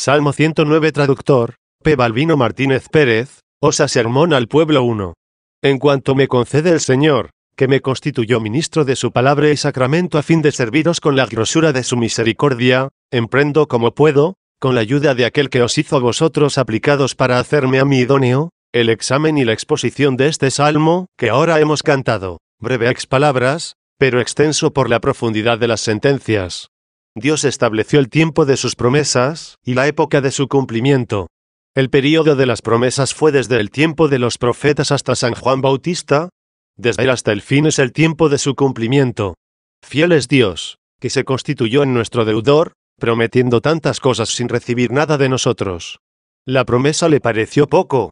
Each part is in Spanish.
Salmo 109 Traductor, P. Balvino Martínez Pérez, Osa Sermón al Pueblo 1. En cuanto me concede el Señor, que me constituyó ministro de su palabra y sacramento a fin de serviros con la grosura de su misericordia, emprendo como puedo, con la ayuda de aquel que os hizo vosotros aplicados para hacerme a mi idóneo, el examen y la exposición de este salmo, que ahora hemos cantado, breve ex palabras, pero extenso por la profundidad de las sentencias, Dios estableció el tiempo de sus promesas, y la época de su cumplimiento. El período de las promesas fue desde el tiempo de los profetas hasta San Juan Bautista. Desde él hasta el fin es el tiempo de su cumplimiento. Fiel es Dios, que se constituyó en nuestro deudor, prometiendo tantas cosas sin recibir nada de nosotros. La promesa le pareció poco.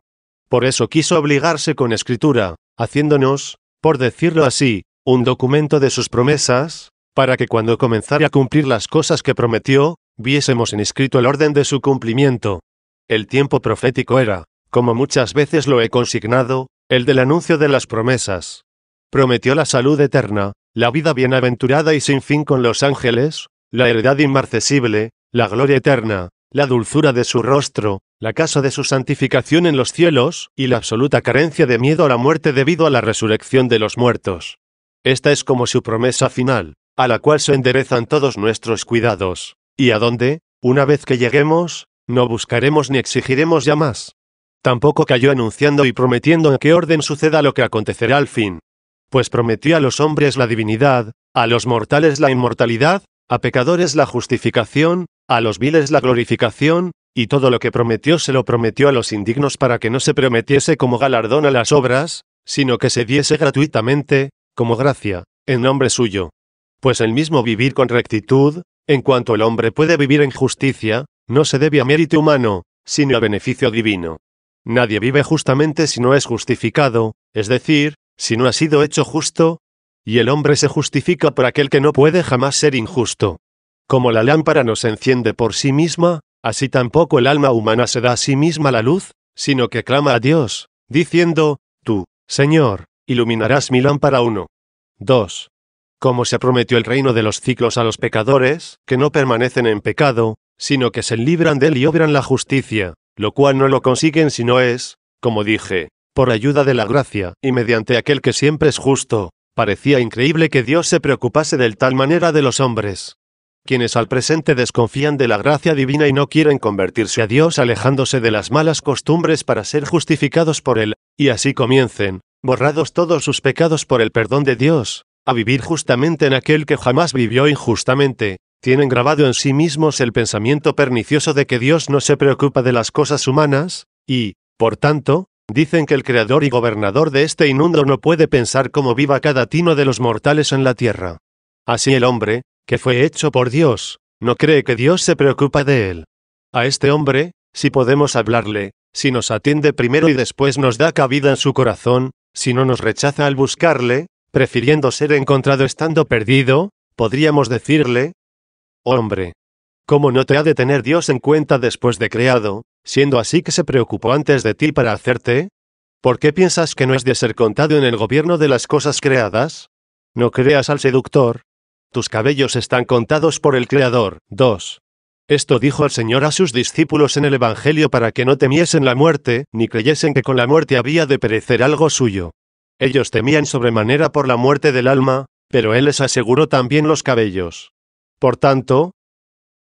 Por eso quiso obligarse con escritura, haciéndonos, por decirlo así, un documento de sus promesas, para que cuando comenzara a cumplir las cosas que prometió, viésemos en escrito el orden de su cumplimiento. El tiempo profético era, como muchas veces lo he consignado, el del anuncio de las promesas. Prometió la salud eterna, la vida bienaventurada y sin fin con los ángeles, la heredad inmarcesible, la gloria eterna, la dulzura de su rostro, la casa de su santificación en los cielos, y la absoluta carencia de miedo a la muerte debido a la resurrección de los muertos. Esta es como su promesa final a la cual se enderezan todos nuestros cuidados, y a donde, una vez que lleguemos, no buscaremos ni exigiremos ya más. Tampoco cayó anunciando y prometiendo en qué orden suceda lo que acontecerá al fin. Pues prometió a los hombres la divinidad, a los mortales la inmortalidad, a pecadores la justificación, a los viles la glorificación, y todo lo que prometió se lo prometió a los indignos para que no se prometiese como galardón a las obras, sino que se diese gratuitamente, como gracia, en nombre suyo pues el mismo vivir con rectitud, en cuanto el hombre puede vivir en justicia, no se debe a mérito humano, sino a beneficio divino. Nadie vive justamente si no es justificado, es decir, si no ha sido hecho justo, y el hombre se justifica por aquel que no puede jamás ser injusto. Como la lámpara no se enciende por sí misma, así tampoco el alma humana se da a sí misma la luz, sino que clama a Dios, diciendo, Tú, Señor, iluminarás mi lámpara 1. 2 como se prometió el reino de los ciclos a los pecadores, que no permanecen en pecado, sino que se libran de él y obran la justicia, lo cual no lo consiguen si no es, como dije, por ayuda de la gracia, y mediante aquel que siempre es justo. Parecía increíble que Dios se preocupase de tal manera de los hombres. Quienes al presente desconfían de la gracia divina y no quieren convertirse a Dios alejándose de las malas costumbres para ser justificados por Él, y así comiencen, borrados todos sus pecados por el perdón de Dios, a vivir justamente en aquel que jamás vivió injustamente, tienen grabado en sí mismos el pensamiento pernicioso de que Dios no se preocupa de las cosas humanas, y, por tanto, dicen que el creador y gobernador de este inundo no puede pensar cómo viva cada tino de los mortales en la tierra. Así el hombre, que fue hecho por Dios, no cree que Dios se preocupa de él. A este hombre, si podemos hablarle, si nos atiende primero y después nos da cabida en su corazón, si no nos rechaza al buscarle, prefiriendo ser encontrado estando perdido, podríamos decirle, hombre, ¿cómo no te ha de tener Dios en cuenta después de creado, siendo así que se preocupó antes de ti para hacerte? ¿Por qué piensas que no es de ser contado en el gobierno de las cosas creadas? No creas al seductor. Tus cabellos están contados por el Creador. 2. Esto dijo el Señor a sus discípulos en el Evangelio para que no temiesen la muerte, ni creyesen que con la muerte había de perecer algo suyo. Ellos temían sobremanera por la muerte del alma, pero él les aseguró también los cabellos. Por tanto,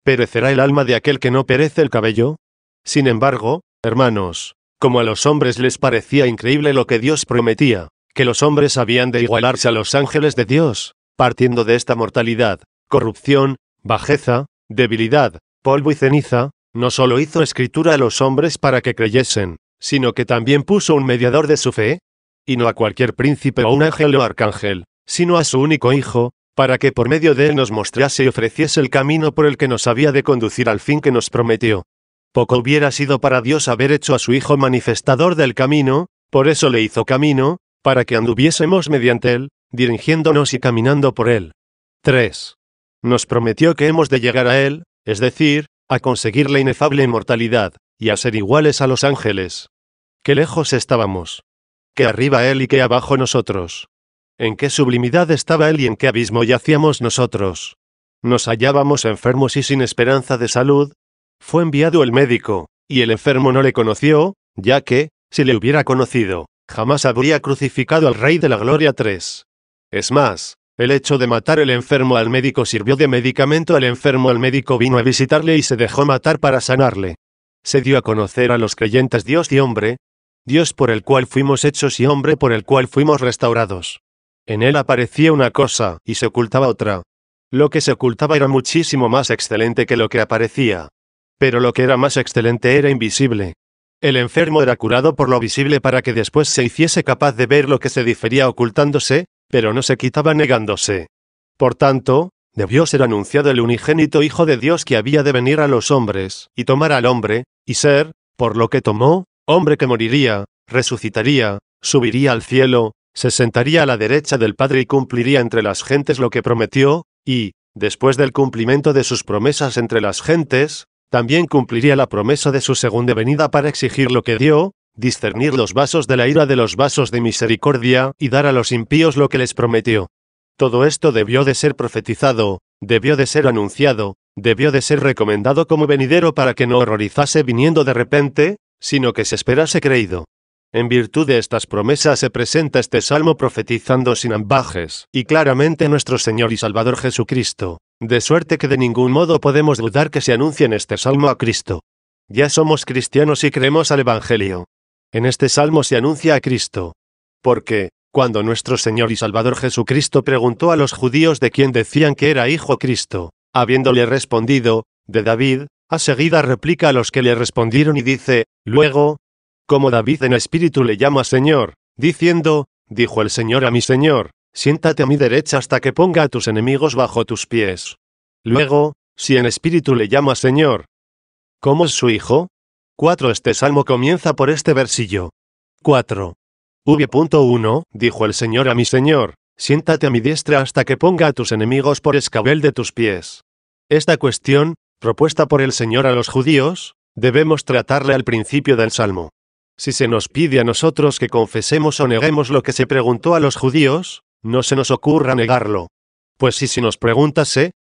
¿perecerá el alma de aquel que no perece el cabello? Sin embargo, hermanos, como a los hombres les parecía increíble lo que Dios prometía, que los hombres habían de igualarse a los ángeles de Dios, partiendo de esta mortalidad, corrupción, bajeza, debilidad, polvo y ceniza, no solo hizo escritura a los hombres para que creyesen, sino que también puso un mediador de su fe, y no a cualquier príncipe o un ángel o arcángel, sino a su único Hijo, para que por medio de él nos mostrase y ofreciese el camino por el que nos había de conducir al fin que nos prometió. Poco hubiera sido para Dios haber hecho a su Hijo manifestador del camino, por eso le hizo camino, para que anduviésemos mediante él, dirigiéndonos y caminando por él. 3. Nos prometió que hemos de llegar a él, es decir, a conseguir la inefable inmortalidad, y a ser iguales a los ángeles. Qué lejos estábamos que arriba él y que abajo nosotros. ¿En qué sublimidad estaba él y en qué abismo yacíamos nosotros? Nos hallábamos enfermos y sin esperanza de salud. Fue enviado el médico, y el enfermo no le conoció, ya que, si le hubiera conocido, jamás habría crucificado al Rey de la Gloria 3. Es más, el hecho de matar el enfermo al médico sirvió de medicamento al enfermo al médico vino a visitarle y se dejó matar para sanarle. Se dio a conocer a los creyentes Dios y hombre, Dios por el cual fuimos hechos y hombre por el cual fuimos restaurados. En él aparecía una cosa, y se ocultaba otra. Lo que se ocultaba era muchísimo más excelente que lo que aparecía. Pero lo que era más excelente era invisible. El enfermo era curado por lo visible para que después se hiciese capaz de ver lo que se difería ocultándose, pero no se quitaba negándose. Por tanto, debió ser anunciado el unigénito Hijo de Dios que había de venir a los hombres, y tomar al hombre, y ser, por lo que tomó, hombre que moriría, resucitaría, subiría al cielo, se sentaría a la derecha del Padre y cumpliría entre las gentes lo que prometió, y, después del cumplimiento de sus promesas entre las gentes, también cumpliría la promesa de su segunda venida para exigir lo que dio, discernir los vasos de la ira de los vasos de misericordia, y dar a los impíos lo que les prometió. Todo esto debió de ser profetizado, debió de ser anunciado, debió de ser recomendado como venidero para que no horrorizase viniendo de repente, sino que se esperase creído. En virtud de estas promesas se presenta este salmo profetizando sin ambajes, y claramente nuestro Señor y Salvador Jesucristo, de suerte que de ningún modo podemos dudar que se anuncie en este salmo a Cristo. Ya somos cristianos y creemos al Evangelio. En este salmo se anuncia a Cristo. Porque, cuando nuestro Señor y Salvador Jesucristo preguntó a los judíos de quién decían que era hijo Cristo, habiéndole respondido, de David, a seguida replica a los que le respondieron y dice, luego, como David en espíritu le llama Señor, diciendo, dijo el Señor a mi Señor, siéntate a mi derecha hasta que ponga a tus enemigos bajo tus pies. Luego, si en espíritu le llama Señor, ¿cómo es su hijo? 4. Este salmo comienza por este versillo. 4. V.1, dijo el Señor a mi Señor, siéntate a mi diestra hasta que ponga a tus enemigos por escabel de tus pies. Esta cuestión, propuesta por el Señor a los judíos, debemos tratarle al principio del Salmo. Si se nos pide a nosotros que confesemos o neguemos lo que se preguntó a los judíos, no se nos ocurra negarlo. Pues si se nos preguntase,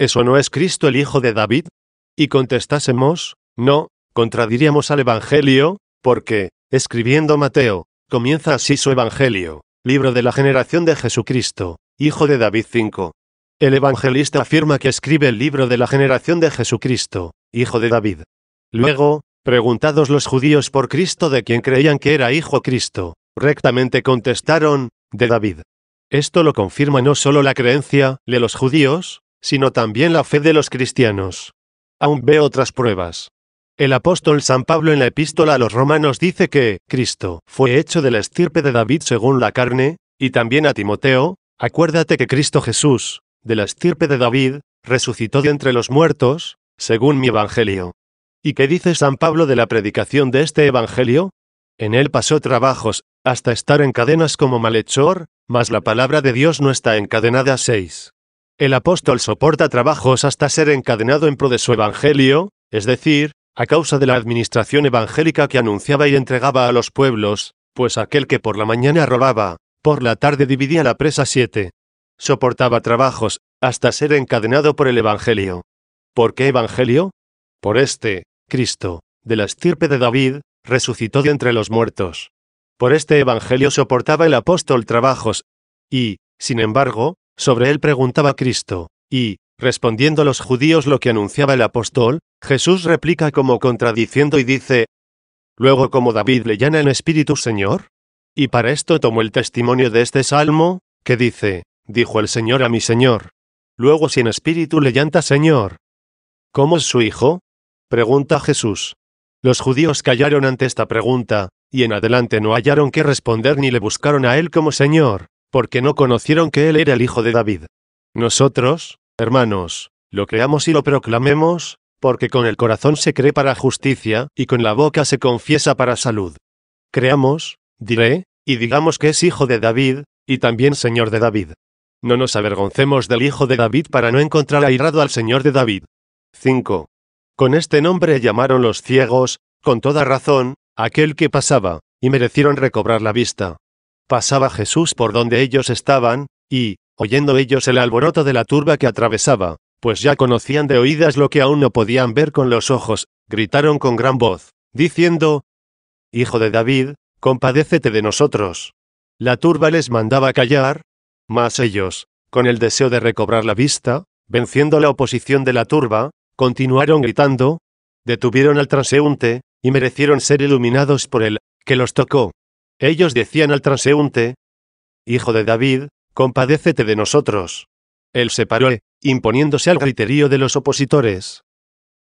¿eso no es Cristo el Hijo de David? Y contestásemos, no, contradiríamos al Evangelio, porque, escribiendo Mateo, comienza así su Evangelio, libro de la generación de Jesucristo, Hijo de David 5. El evangelista afirma que escribe el libro de la generación de Jesucristo, hijo de David. Luego, preguntados los judíos por Cristo de quien creían que era hijo Cristo, rectamente contestaron, de David. Esto lo confirma no solo la creencia de los judíos, sino también la fe de los cristianos. Aún ve otras pruebas. El apóstol San Pablo en la epístola a los romanos dice que Cristo fue hecho de la estirpe de David según la carne, y también a Timoteo, acuérdate que Cristo Jesús, de la estirpe de David, resucitó de entre los muertos, según mi Evangelio. ¿Y qué dice San Pablo de la predicación de este Evangelio? En él pasó trabajos, hasta estar en cadenas como malhechor, mas la palabra de Dios no está encadenada a seis. El apóstol soporta trabajos hasta ser encadenado en pro de su Evangelio, es decir, a causa de la administración evangélica que anunciaba y entregaba a los pueblos, pues aquel que por la mañana robaba, por la tarde dividía la presa siete, soportaba trabajos hasta ser encadenado por el Evangelio. ¿Por qué Evangelio? Por este, Cristo, de la estirpe de David, resucitó de entre los muertos. Por este Evangelio soportaba el apóstol trabajos, y, sin embargo, sobre él preguntaba Cristo, y, respondiendo a los judíos lo que anunciaba el apóstol, Jesús replica como contradiciendo y dice, Luego como David le llena el espíritu Señor. Y para esto tomó el testimonio de este salmo, que dice, dijo el señor a mi señor. Luego si en espíritu le llanta Señor. ¿Cómo es su hijo? pregunta Jesús. Los judíos callaron ante esta pregunta, y en adelante no hallaron qué responder ni le buscaron a él como Señor, porque no conocieron que él era el hijo de David. Nosotros, hermanos, lo creamos y lo proclamemos, porque con el corazón se cree para justicia, y con la boca se confiesa para salud. Creamos, diré, y digamos que es hijo de David, y también Señor de David. No nos avergoncemos del hijo de David para no encontrar airado al Señor de David. 5. Con este nombre llamaron los ciegos, con toda razón, aquel que pasaba, y merecieron recobrar la vista. Pasaba Jesús por donde ellos estaban, y, oyendo ellos el alboroto de la turba que atravesaba, pues ya conocían de oídas lo que aún no podían ver con los ojos, gritaron con gran voz, diciendo, Hijo de David, compadécete de nosotros. La turba les mandaba callar, mas ellos, con el deseo de recobrar la vista, venciendo la oposición de la turba, continuaron gritando, detuvieron al transeúnte, y merecieron ser iluminados por él, que los tocó. Ellos decían al transeúnte, Hijo de David, compadécete de nosotros. Él se paró, imponiéndose al griterío de los opositores.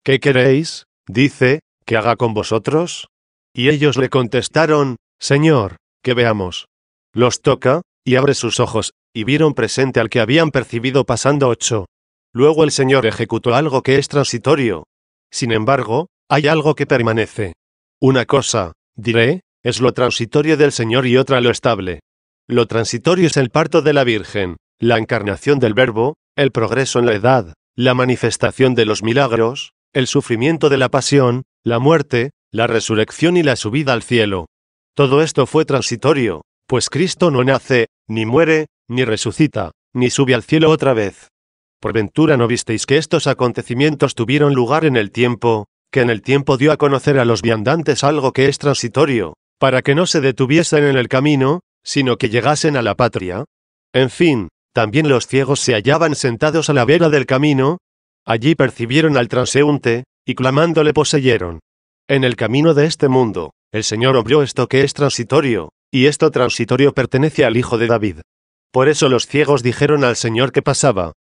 ¿Qué queréis? dice, que haga con vosotros. Y ellos le contestaron, Señor, que veamos. Los toca, y abre sus ojos, y vieron presente al que habían percibido pasando ocho. Luego el Señor ejecutó algo que es transitorio. Sin embargo, hay algo que permanece. Una cosa, diré, es lo transitorio del Señor y otra lo estable. Lo transitorio es el parto de la Virgen, la encarnación del Verbo, el progreso en la edad, la manifestación de los milagros, el sufrimiento de la pasión, la muerte, la resurrección y la subida al cielo. Todo esto fue transitorio, pues Cristo no nace, ni muere, ni resucita, ni sube al cielo otra vez. Por ventura no visteis que estos acontecimientos tuvieron lugar en el tiempo, que en el tiempo dio a conocer a los viandantes algo que es transitorio, para que no se detuviesen en el camino, sino que llegasen a la patria. En fin, también los ciegos se hallaban sentados a la vera del camino, allí percibieron al transeúnte, y clamándole poseyeron. En el camino de este mundo, el Señor obrió esto que es transitorio, y esto transitorio pertenece al Hijo de David. Por eso los ciegos dijeron al Señor que pasaba,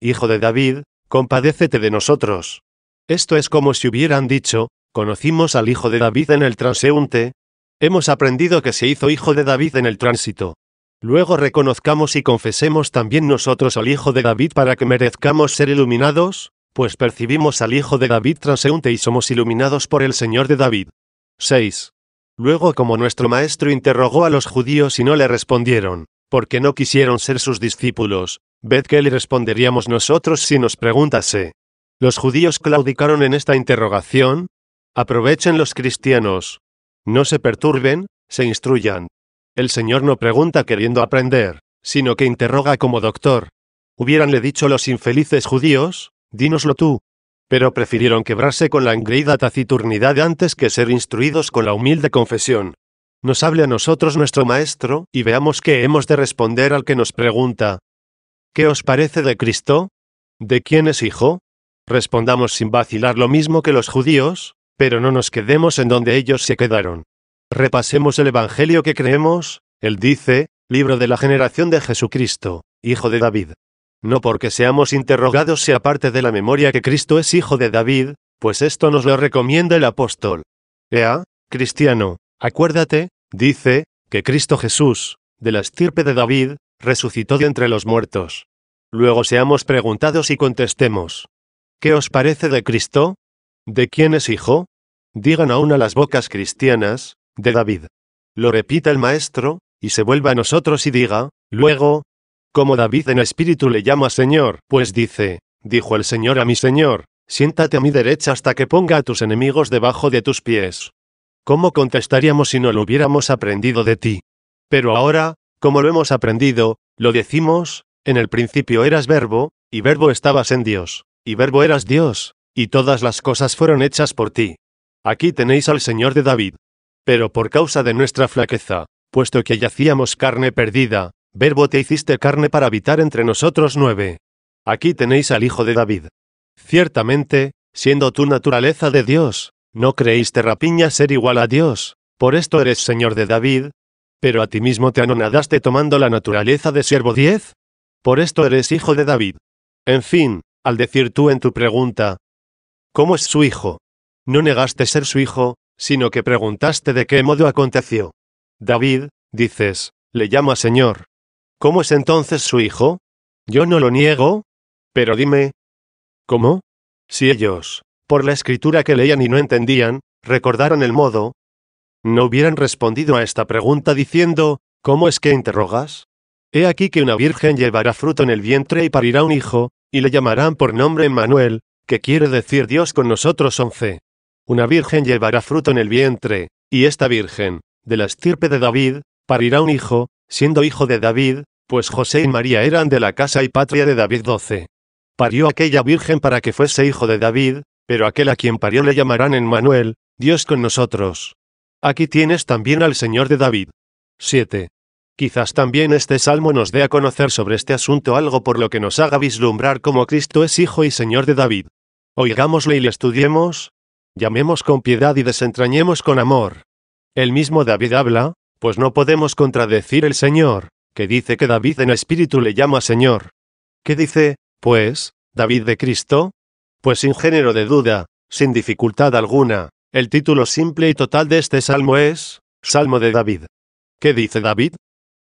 Hijo de David, compadécete de nosotros. Esto es como si hubieran dicho, conocimos al Hijo de David en el transeúnte, hemos aprendido que se hizo Hijo de David en el tránsito. Luego reconozcamos y confesemos también nosotros al Hijo de David para que merezcamos ser iluminados, pues percibimos al Hijo de David transeúnte y somos iluminados por el Señor de David. 6. Luego como nuestro Maestro interrogó a los judíos y no le respondieron, porque no quisieron ser sus discípulos. Ved qué le responderíamos nosotros si nos preguntase. ¿Los judíos claudicaron en esta interrogación? Aprovechen los cristianos. No se perturben, se instruyan. El Señor no pregunta queriendo aprender, sino que interroga como doctor. Hubiéranle dicho los infelices judíos, dínoslo tú. Pero prefirieron quebrarse con la engreída taciturnidad antes que ser instruidos con la humilde confesión nos hable a nosotros nuestro Maestro, y veamos qué hemos de responder al que nos pregunta. ¿Qué os parece de Cristo? ¿De quién es hijo? Respondamos sin vacilar lo mismo que los judíos, pero no nos quedemos en donde ellos se quedaron. Repasemos el Evangelio que creemos, él dice, libro de la generación de Jesucristo, hijo de David. No porque seamos interrogados sea parte de la memoria que Cristo es hijo de David, pues esto nos lo recomienda el apóstol. Ea, cristiano, acuérdate, dice, que Cristo Jesús, de la estirpe de David, resucitó de entre los muertos. Luego seamos preguntados y contestemos. ¿Qué os parece de Cristo? ¿De quién es hijo? Digan aún a las bocas cristianas, de David. Lo repita el Maestro, y se vuelva a nosotros y diga, luego, como David en espíritu le llama Señor, pues dice, dijo el Señor a mi Señor, siéntate a mi derecha hasta que ponga a tus enemigos debajo de tus pies. ¿Cómo contestaríamos si no lo hubiéramos aprendido de ti? Pero ahora, como lo hemos aprendido, lo decimos, en el principio eras verbo, y verbo estabas en Dios, y verbo eras Dios, y todas las cosas fueron hechas por ti. Aquí tenéis al Señor de David. Pero por causa de nuestra flaqueza, puesto que yacíamos carne perdida, verbo te hiciste carne para habitar entre nosotros nueve. Aquí tenéis al Hijo de David. Ciertamente, siendo tu naturaleza de Dios, no creíste rapiña ser igual a Dios, por esto eres Señor de David. Pero a ti mismo te anonadaste tomando la naturaleza de siervo 10. Por esto eres hijo de David. En fin, al decir tú en tu pregunta, ¿cómo es su hijo? No negaste ser su hijo, sino que preguntaste de qué modo aconteció. David, dices, le llama Señor. ¿Cómo es entonces su hijo? Yo no lo niego. Pero dime, ¿cómo? Si ellos, por la escritura que leían y no entendían, recordaron el modo, no hubieran respondido a esta pregunta diciendo, ¿cómo es que interrogas? He aquí que una virgen llevará fruto en el vientre y parirá un hijo, y le llamarán por nombre Manuel, que quiere decir Dios con nosotros once. Una virgen llevará fruto en el vientre, y esta virgen, de la estirpe de David, parirá un hijo, siendo hijo de David, pues José y María eran de la casa y patria de David doce. Parió aquella virgen para que fuese hijo de David, pero aquel a quien parió le llamarán en Manuel, Dios con nosotros. Aquí tienes también al Señor de David. 7. Quizás también este salmo nos dé a conocer sobre este asunto algo por lo que nos haga vislumbrar cómo Cristo es Hijo y Señor de David. Oigámosle y le estudiemos. Llamemos con piedad y desentrañemos con amor. El mismo David habla, pues no podemos contradecir el Señor, que dice que David en espíritu le llama Señor. ¿Qué dice, pues, David de Cristo? pues sin género de duda, sin dificultad alguna, el título simple y total de este salmo es, Salmo de David. ¿Qué dice David?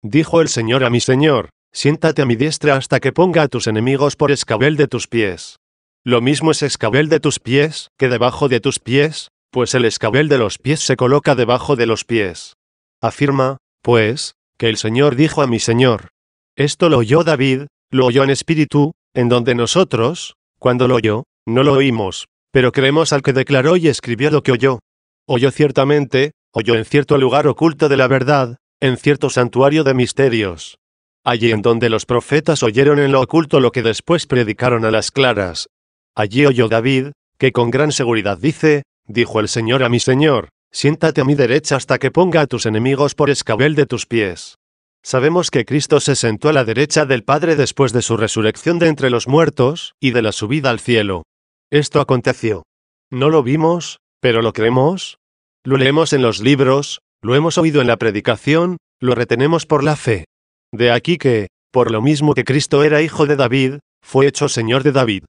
Dijo el Señor a mi Señor, siéntate a mi diestra hasta que ponga a tus enemigos por escabel de tus pies. Lo mismo es escabel de tus pies que debajo de tus pies, pues el escabel de los pies se coloca debajo de los pies. Afirma, pues, que el Señor dijo a mi Señor. Esto lo oyó David, lo oyó en espíritu, en donde nosotros, cuando lo oyó, no lo oímos, pero creemos al que declaró y escribió lo que oyó. Oyó ciertamente, oyó en cierto lugar oculto de la verdad, en cierto santuario de misterios. Allí en donde los profetas oyeron en lo oculto lo que después predicaron a las claras. Allí oyó David, que con gran seguridad dice, dijo el Señor a mi Señor, siéntate a mi derecha hasta que ponga a tus enemigos por escabel de tus pies. Sabemos que Cristo se sentó a la derecha del Padre después de su resurrección de entre los muertos y de la subida al cielo. Esto aconteció. No lo vimos, pero lo creemos. Lo leemos en los libros, lo hemos oído en la predicación, lo retenemos por la fe. De aquí que, por lo mismo que Cristo era hijo de David, fue hecho Señor de David.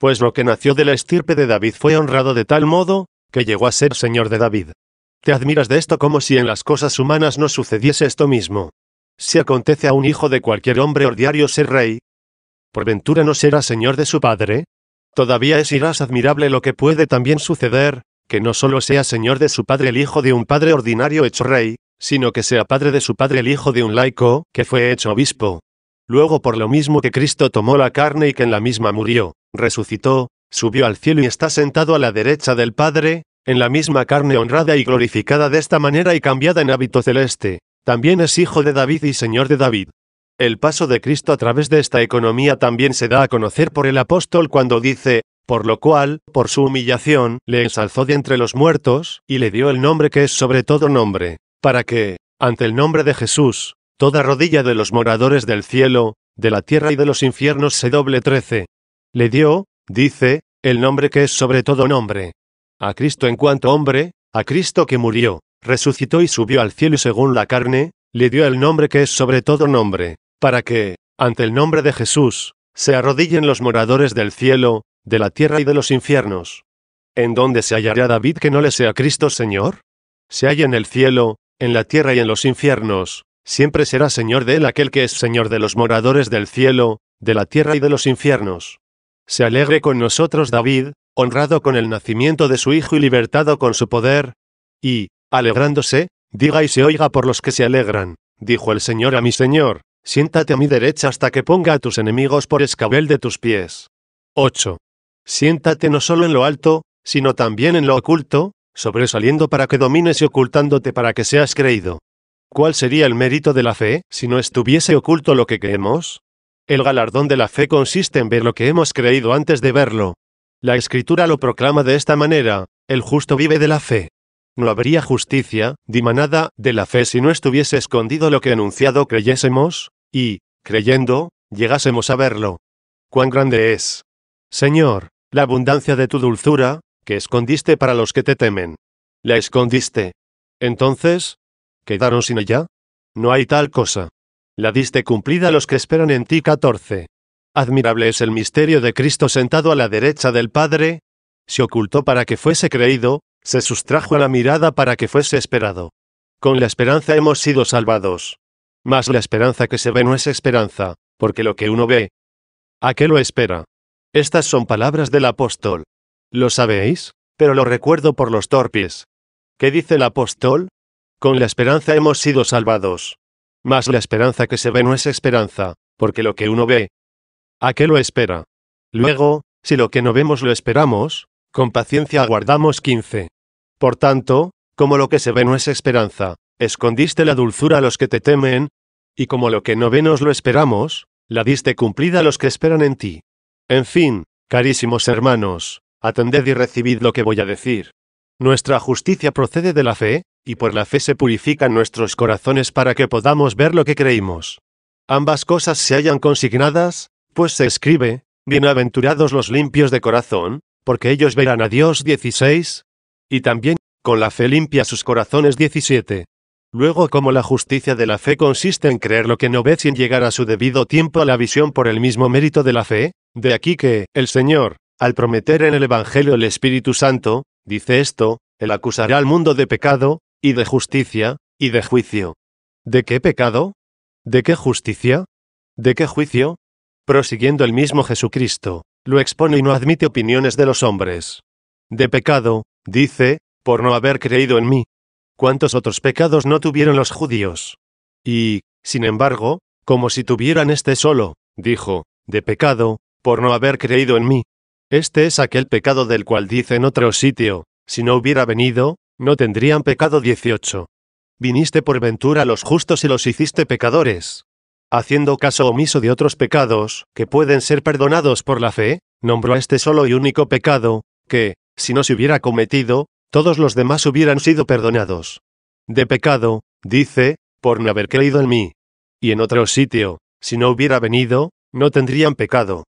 Pues lo que nació de la estirpe de David fue honrado de tal modo, que llegó a ser Señor de David. Te admiras de esto como si en las cosas humanas no sucediese esto mismo. Si acontece a un hijo de cualquier hombre ordinario ser rey, ¿por ventura no será Señor de su padre? Todavía es irás admirable lo que puede también suceder, que no solo sea señor de su padre el hijo de un padre ordinario hecho rey, sino que sea padre de su padre el hijo de un laico, que fue hecho obispo. Luego por lo mismo que Cristo tomó la carne y que en la misma murió, resucitó, subió al cielo y está sentado a la derecha del Padre, en la misma carne honrada y glorificada de esta manera y cambiada en hábito celeste, también es hijo de David y señor de David, el paso de Cristo a través de esta economía también se da a conocer por el apóstol cuando dice, por lo cual, por su humillación, le ensalzó de entre los muertos, y le dio el nombre que es sobre todo nombre, para que, ante el nombre de Jesús, toda rodilla de los moradores del cielo, de la tierra y de los infiernos se doble trece. Le dio, dice, el nombre que es sobre todo nombre. A Cristo en cuanto hombre, a Cristo que murió, resucitó y subió al cielo y según la carne, le dio el nombre que es sobre todo nombre para que, ante el nombre de Jesús, se arrodillen los moradores del cielo, de la tierra y de los infiernos. ¿En dónde se hallará David que no le sea Cristo Señor? Se halla en el cielo, en la tierra y en los infiernos, siempre será Señor de él aquel que es Señor de los moradores del cielo, de la tierra y de los infiernos. Se alegre con nosotros David, honrado con el nacimiento de su Hijo y libertado con su poder. Y, alegrándose, diga y se oiga por los que se alegran, dijo el Señor a mi Señor, Siéntate a mi derecha hasta que ponga a tus enemigos por escabel de tus pies. 8. Siéntate no solo en lo alto, sino también en lo oculto, sobresaliendo para que domines y ocultándote para que seas creído. ¿Cuál sería el mérito de la fe, si no estuviese oculto lo que creemos? El galardón de la fe consiste en ver lo que hemos creído antes de verlo. La escritura lo proclama de esta manera, el justo vive de la fe. No habría justicia, dimanada, de la fe si no estuviese escondido lo que anunciado creyésemos, y, creyendo, llegásemos a verlo. Cuán grande es. Señor, la abundancia de tu dulzura, que escondiste para los que te temen. La escondiste. Entonces, ¿quedaron sin ella? No hay tal cosa. La diste cumplida a los que esperan en ti 14. Admirable es el misterio de Cristo sentado a la derecha del Padre. Se ocultó para que fuese creído, se sustrajo a la mirada para que fuese esperado. Con la esperanza hemos sido salvados. Mas la esperanza que se ve no es esperanza, porque lo que uno ve, ¿a qué lo espera? Estas son palabras del apóstol. ¿Lo sabéis? Pero lo recuerdo por los torpes. ¿Qué dice el apóstol? Con la esperanza hemos sido salvados. Mas la esperanza que se ve no es esperanza, porque lo que uno ve, ¿a qué lo espera? Luego, si lo que no vemos lo esperamos, con paciencia aguardamos 15. Por tanto, como lo que se ve no es esperanza, Escondiste la dulzura a los que te temen, y como lo que no venos lo esperamos, la diste cumplida a los que esperan en ti. En fin, carísimos hermanos, atended y recibid lo que voy a decir. Nuestra justicia procede de la fe, y por la fe se purifican nuestros corazones para que podamos ver lo que creímos. Ambas cosas se hayan consignadas, pues se escribe, Bienaventurados los limpios de corazón, porque ellos verán a Dios 16. Y también, con la fe limpia sus corazones 17. Luego, como la justicia de la fe consiste en creer lo que no ve sin llegar a su debido tiempo a la visión por el mismo mérito de la fe, de aquí que, el Señor, al prometer en el Evangelio el Espíritu Santo, dice esto, Él acusará al mundo de pecado, y de justicia, y de juicio. ¿De qué pecado? ¿De qué justicia? ¿De qué juicio? Prosiguiendo el mismo Jesucristo, lo expone y no admite opiniones de los hombres. De pecado, dice, por no haber creído en mí, ¿Cuántos otros pecados no tuvieron los judíos? Y, sin embargo, como si tuvieran este solo, dijo, de pecado, por no haber creído en mí. Este es aquel pecado del cual dice en otro sitio, si no hubiera venido, no tendrían pecado 18. Viniste por ventura a los justos y los hiciste pecadores. Haciendo caso omiso de otros pecados, que pueden ser perdonados por la fe, nombró a este solo y único pecado, que, si no se hubiera cometido, todos los demás hubieran sido perdonados. De pecado, dice, por no haber creído en mí. Y en otro sitio, si no hubiera venido, no tendrían pecado.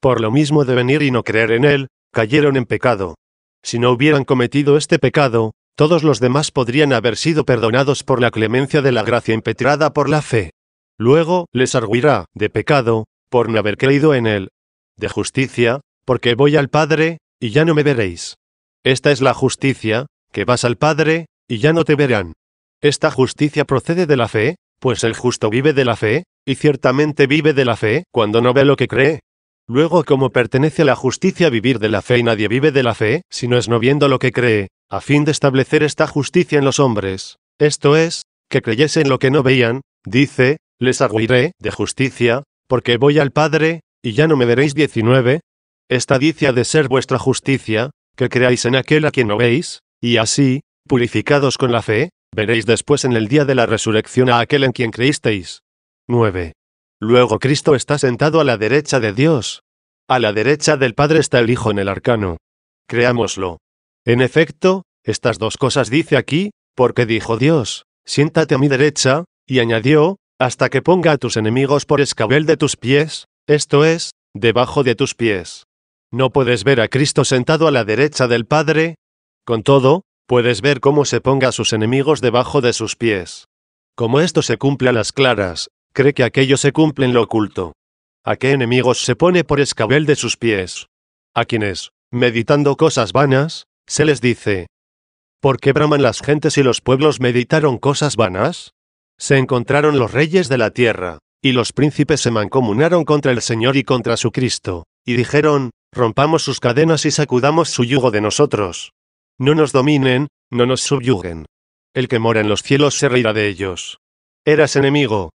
Por lo mismo de venir y no creer en él, cayeron en pecado. Si no hubieran cometido este pecado, todos los demás podrían haber sido perdonados por la clemencia de la gracia impetrada por la fe. Luego, les arguirá, de pecado, por no haber creído en él. De justicia, porque voy al Padre, y ya no me veréis. Esta es la justicia, que vas al Padre, y ya no te verán. Esta justicia procede de la fe, pues el justo vive de la fe, y ciertamente vive de la fe cuando no ve lo que cree. Luego, como pertenece a la justicia vivir de la fe y nadie vive de la fe, si no es no viendo lo que cree, a fin de establecer esta justicia en los hombres, esto es, que en lo que no veían, dice, les agüiré de justicia, porque voy al Padre, y ya no me veréis 19. Esta dice ha de ser vuestra justicia, que creáis en aquel a quien no veis, y así, purificados con la fe, veréis después en el día de la resurrección a aquel en quien creísteis. 9. Luego Cristo está sentado a la derecha de Dios. A la derecha del Padre está el Hijo en el arcano. Creámoslo. En efecto, estas dos cosas dice aquí, porque dijo Dios, siéntate a mi derecha, y añadió, hasta que ponga a tus enemigos por escabel de tus pies, esto es, debajo de tus pies. No puedes ver a Cristo sentado a la derecha del Padre, con todo, puedes ver cómo se ponga a sus enemigos debajo de sus pies. Como esto se cumple a las claras, cree que aquello se cumple en lo oculto. ¿A qué enemigos se pone por escabel de sus pies? A quienes, meditando cosas vanas, se les dice, ¿Por qué braman las gentes y los pueblos meditaron cosas vanas? Se encontraron los reyes de la tierra, y los príncipes se mancomunaron contra el Señor y contra su Cristo, y dijeron, Rompamos sus cadenas y sacudamos su yugo de nosotros. No nos dominen, no nos subyuguen. El que mora en los cielos se reirá de ellos. Eras enemigo.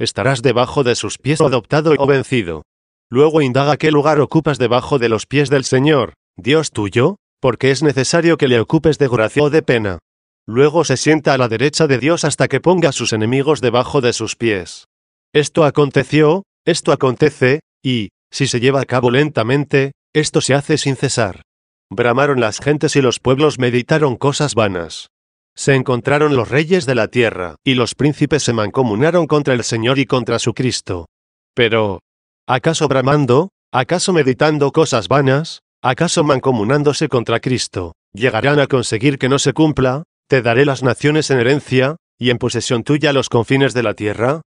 Estarás debajo de sus pies adoptado o vencido. Luego indaga qué lugar ocupas debajo de los pies del Señor, Dios tuyo, porque es necesario que le ocupes de gracia o de pena. Luego se sienta a la derecha de Dios hasta que ponga a sus enemigos debajo de sus pies. Esto aconteció, esto acontece, y, si se lleva a cabo lentamente, esto se hace sin cesar. Bramaron las gentes y los pueblos meditaron cosas vanas. Se encontraron los reyes de la tierra, y los príncipes se mancomunaron contra el Señor y contra su Cristo. Pero, ¿acaso bramando? ¿Acaso meditando cosas vanas? ¿Acaso mancomunándose contra Cristo? ¿Llegarán a conseguir que no se cumpla? ¿Te daré las naciones en herencia, y en posesión tuya los confines de la tierra?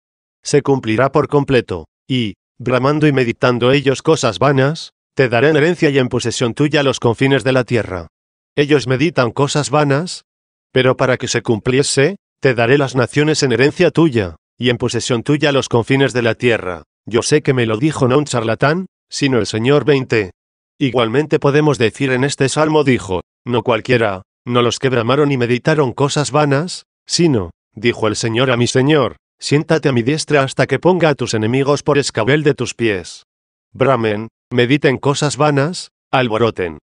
Se cumplirá por completo, y, bramando y meditando ellos cosas vanas, te daré en herencia y en posesión tuya los confines de la tierra. Ellos meditan cosas vanas, pero para que se cumpliese, te daré las naciones en herencia tuya, y en posesión tuya los confines de la tierra. Yo sé que me lo dijo no un charlatán, sino el Señor 20. Igualmente podemos decir en este salmo dijo, no cualquiera, no los que bramaron y meditaron cosas vanas, sino, dijo el Señor a mi Señor, siéntate a mi diestra hasta que ponga a tus enemigos por escabel de tus pies. Bramen, mediten cosas vanas, alboroten.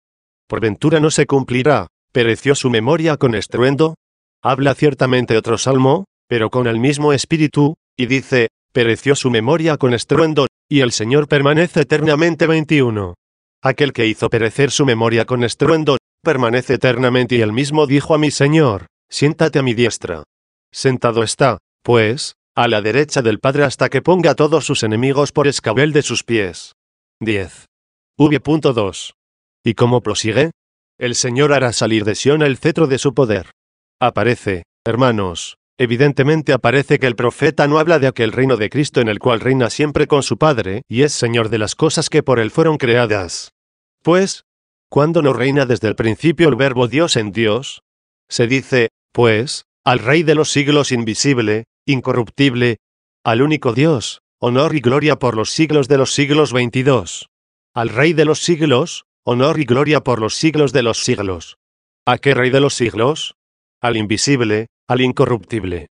Por ventura no se cumplirá, pereció su memoria con estruendo. Habla ciertamente otro salmo, pero con el mismo espíritu, y dice, pereció su memoria con estruendo, y el Señor permanece eternamente 21. Aquel que hizo perecer su memoria con estruendo, permanece eternamente y el mismo dijo a mi Señor, siéntate a mi diestra. Sentado está, pues, a la derecha del Padre hasta que ponga a todos sus enemigos por escabel de sus pies. 10. V.2. ¿Y cómo prosigue? El Señor hará salir de Sion el cetro de su poder. Aparece, hermanos, Evidentemente aparece que el profeta no habla de aquel reino de Cristo en el cual reina siempre con su Padre, y es Señor de las cosas que por él fueron creadas. Pues, cuando no reina desde el principio el verbo Dios en Dios? Se dice, pues, al Rey de los siglos invisible, incorruptible, al único Dios, honor y gloria por los siglos de los siglos 22. Al Rey de los siglos, honor y gloria por los siglos de los siglos. ¿A qué Rey de los siglos? Al invisible, al incorruptible.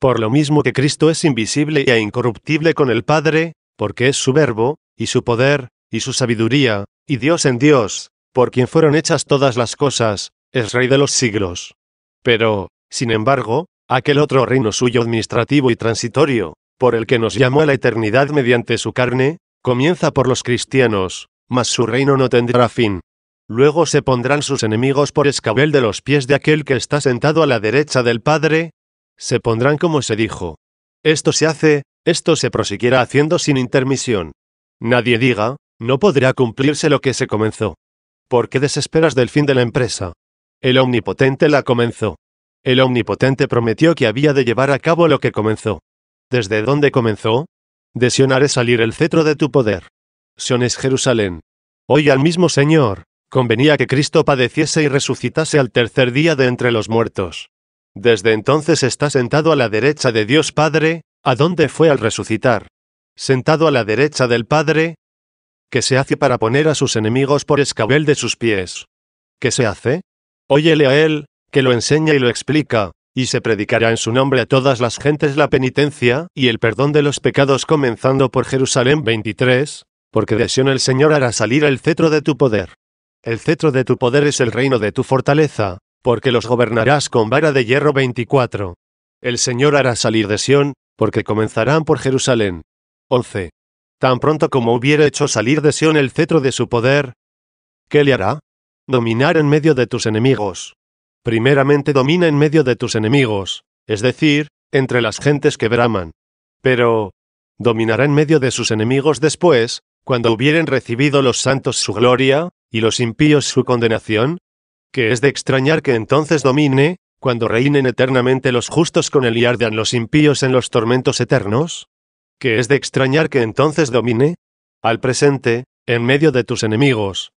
Por lo mismo que Cristo es invisible e incorruptible con el Padre, porque es su verbo, y su poder, y su sabiduría, y Dios en Dios, por quien fueron hechas todas las cosas, es Rey de los siglos. Pero, sin embargo, aquel otro reino suyo administrativo y transitorio, por el que nos llamó a la eternidad mediante su carne, comienza por los cristianos, mas su reino no tendrá fin. Luego se pondrán sus enemigos por escabel de los pies de aquel que está sentado a la derecha del Padre. Se pondrán como se dijo. Esto se hace, esto se prosiguiera haciendo sin intermisión. Nadie diga, no podrá cumplirse lo que se comenzó. ¿Por qué desesperas del fin de la empresa? El Omnipotente la comenzó. El Omnipotente prometió que había de llevar a cabo lo que comenzó. ¿Desde dónde comenzó? De salir el cetro de tu poder. Sion es Jerusalén. Hoy al mismo Señor, convenía que Cristo padeciese y resucitase al tercer día de entre los muertos. Desde entonces está sentado a la derecha de Dios Padre, a dónde fue al resucitar. Sentado a la derecha del Padre, que se hace para poner a sus enemigos por escabel de sus pies. ¿Qué se hace? Óyele a él, que lo enseña y lo explica, y se predicará en su nombre a todas las gentes la penitencia y el perdón de los pecados comenzando por Jerusalén 23, porque de Sion el Señor hará salir el cetro de tu poder. El cetro de tu poder es el reino de tu fortaleza, porque los gobernarás con vara de hierro 24. El Señor hará salir de Sion, porque comenzarán por Jerusalén. 11. Tan pronto como hubiera hecho salir de Sion el cetro de su poder, ¿qué le hará? Dominar en medio de tus enemigos. Primeramente domina en medio de tus enemigos, es decir, entre las gentes que braman. Pero, dominará en medio de sus enemigos después, cuando hubieren recibido los santos su gloria, y los impíos su condenación? Que es de extrañar que entonces domine, cuando reinen eternamente los justos con él y ardean los impíos en los tormentos eternos? Que es de extrañar que entonces domine? Al presente, en medio de tus enemigos.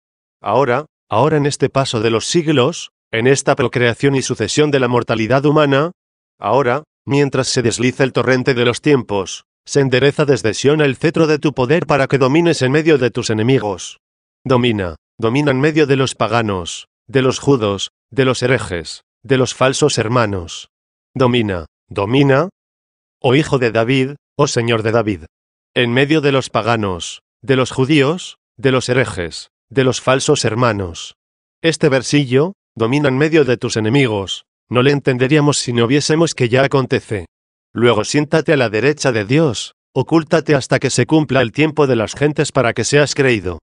Ahora, ahora en este paso de los siglos, en esta procreación y sucesión de la mortalidad humana, ahora, mientras se desliza el torrente de los tiempos, se endereza desde Sion el cetro de tu poder para que domines en medio de tus enemigos. Domina, domina en medio de los paganos, de los judos, de los herejes, de los falsos hermanos. Domina, domina. Oh hijo de David, oh señor de David. En medio de los paganos, de los judíos, de los herejes, de los falsos hermanos. Este versillo, domina en medio de tus enemigos. No le entenderíamos si no viésemos que ya acontece. Luego siéntate a la derecha de Dios, ocúltate hasta que se cumpla el tiempo de las gentes para que seas creído.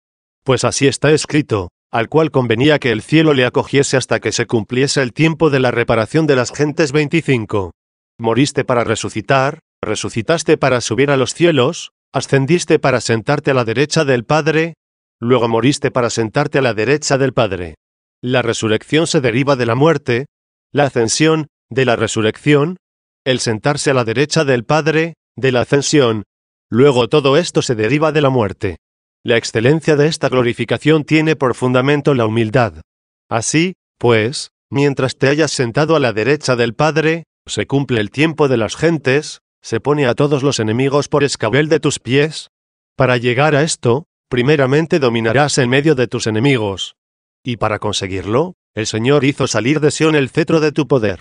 Pues así está escrito, al cual convenía que el cielo le acogiese hasta que se cumpliese el tiempo de la reparación de las gentes 25. Moriste para resucitar, resucitaste para subir a los cielos, ascendiste para sentarte a la derecha del Padre, luego moriste para sentarte a la derecha del Padre la resurrección se deriva de la muerte, la ascensión de la resurrección, el sentarse a la derecha del Padre de la ascensión, luego todo esto se deriva de la muerte. La excelencia de esta glorificación tiene por fundamento la humildad. Así, pues, mientras te hayas sentado a la derecha del Padre, se cumple el tiempo de las gentes, se pone a todos los enemigos por escabel de tus pies. Para llegar a esto, primeramente dominarás en medio de tus enemigos, y para conseguirlo, el Señor hizo salir de Sion el cetro de tu poder.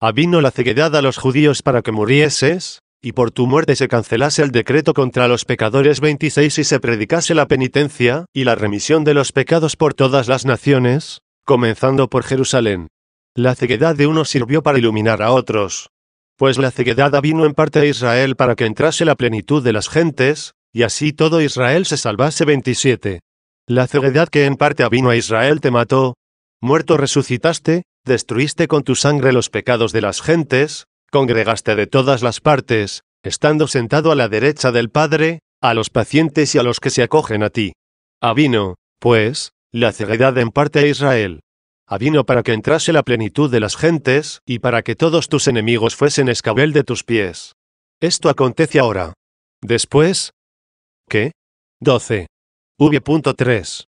Avino la ceguedad a los judíos para que murieses, y por tu muerte se cancelase el decreto contra los pecadores 26 y se predicase la penitencia y la remisión de los pecados por todas las naciones, comenzando por Jerusalén. La ceguedad de unos sirvió para iluminar a otros. Pues la ceguedad vino en parte a Israel para que entrase la plenitud de las gentes, y así todo Israel se salvase 27. La ceguedad que en parte avino a Israel te mató, muerto resucitaste, destruiste con tu sangre los pecados de las gentes, congregaste de todas las partes, estando sentado a la derecha del Padre, a los pacientes y a los que se acogen a ti. Avino, pues, la ceguedad en parte a Israel. Avino para que entrase la plenitud de las gentes, y para que todos tus enemigos fuesen escabel de tus pies. Esto acontece ahora. Después. ¿Qué? 12. V.3.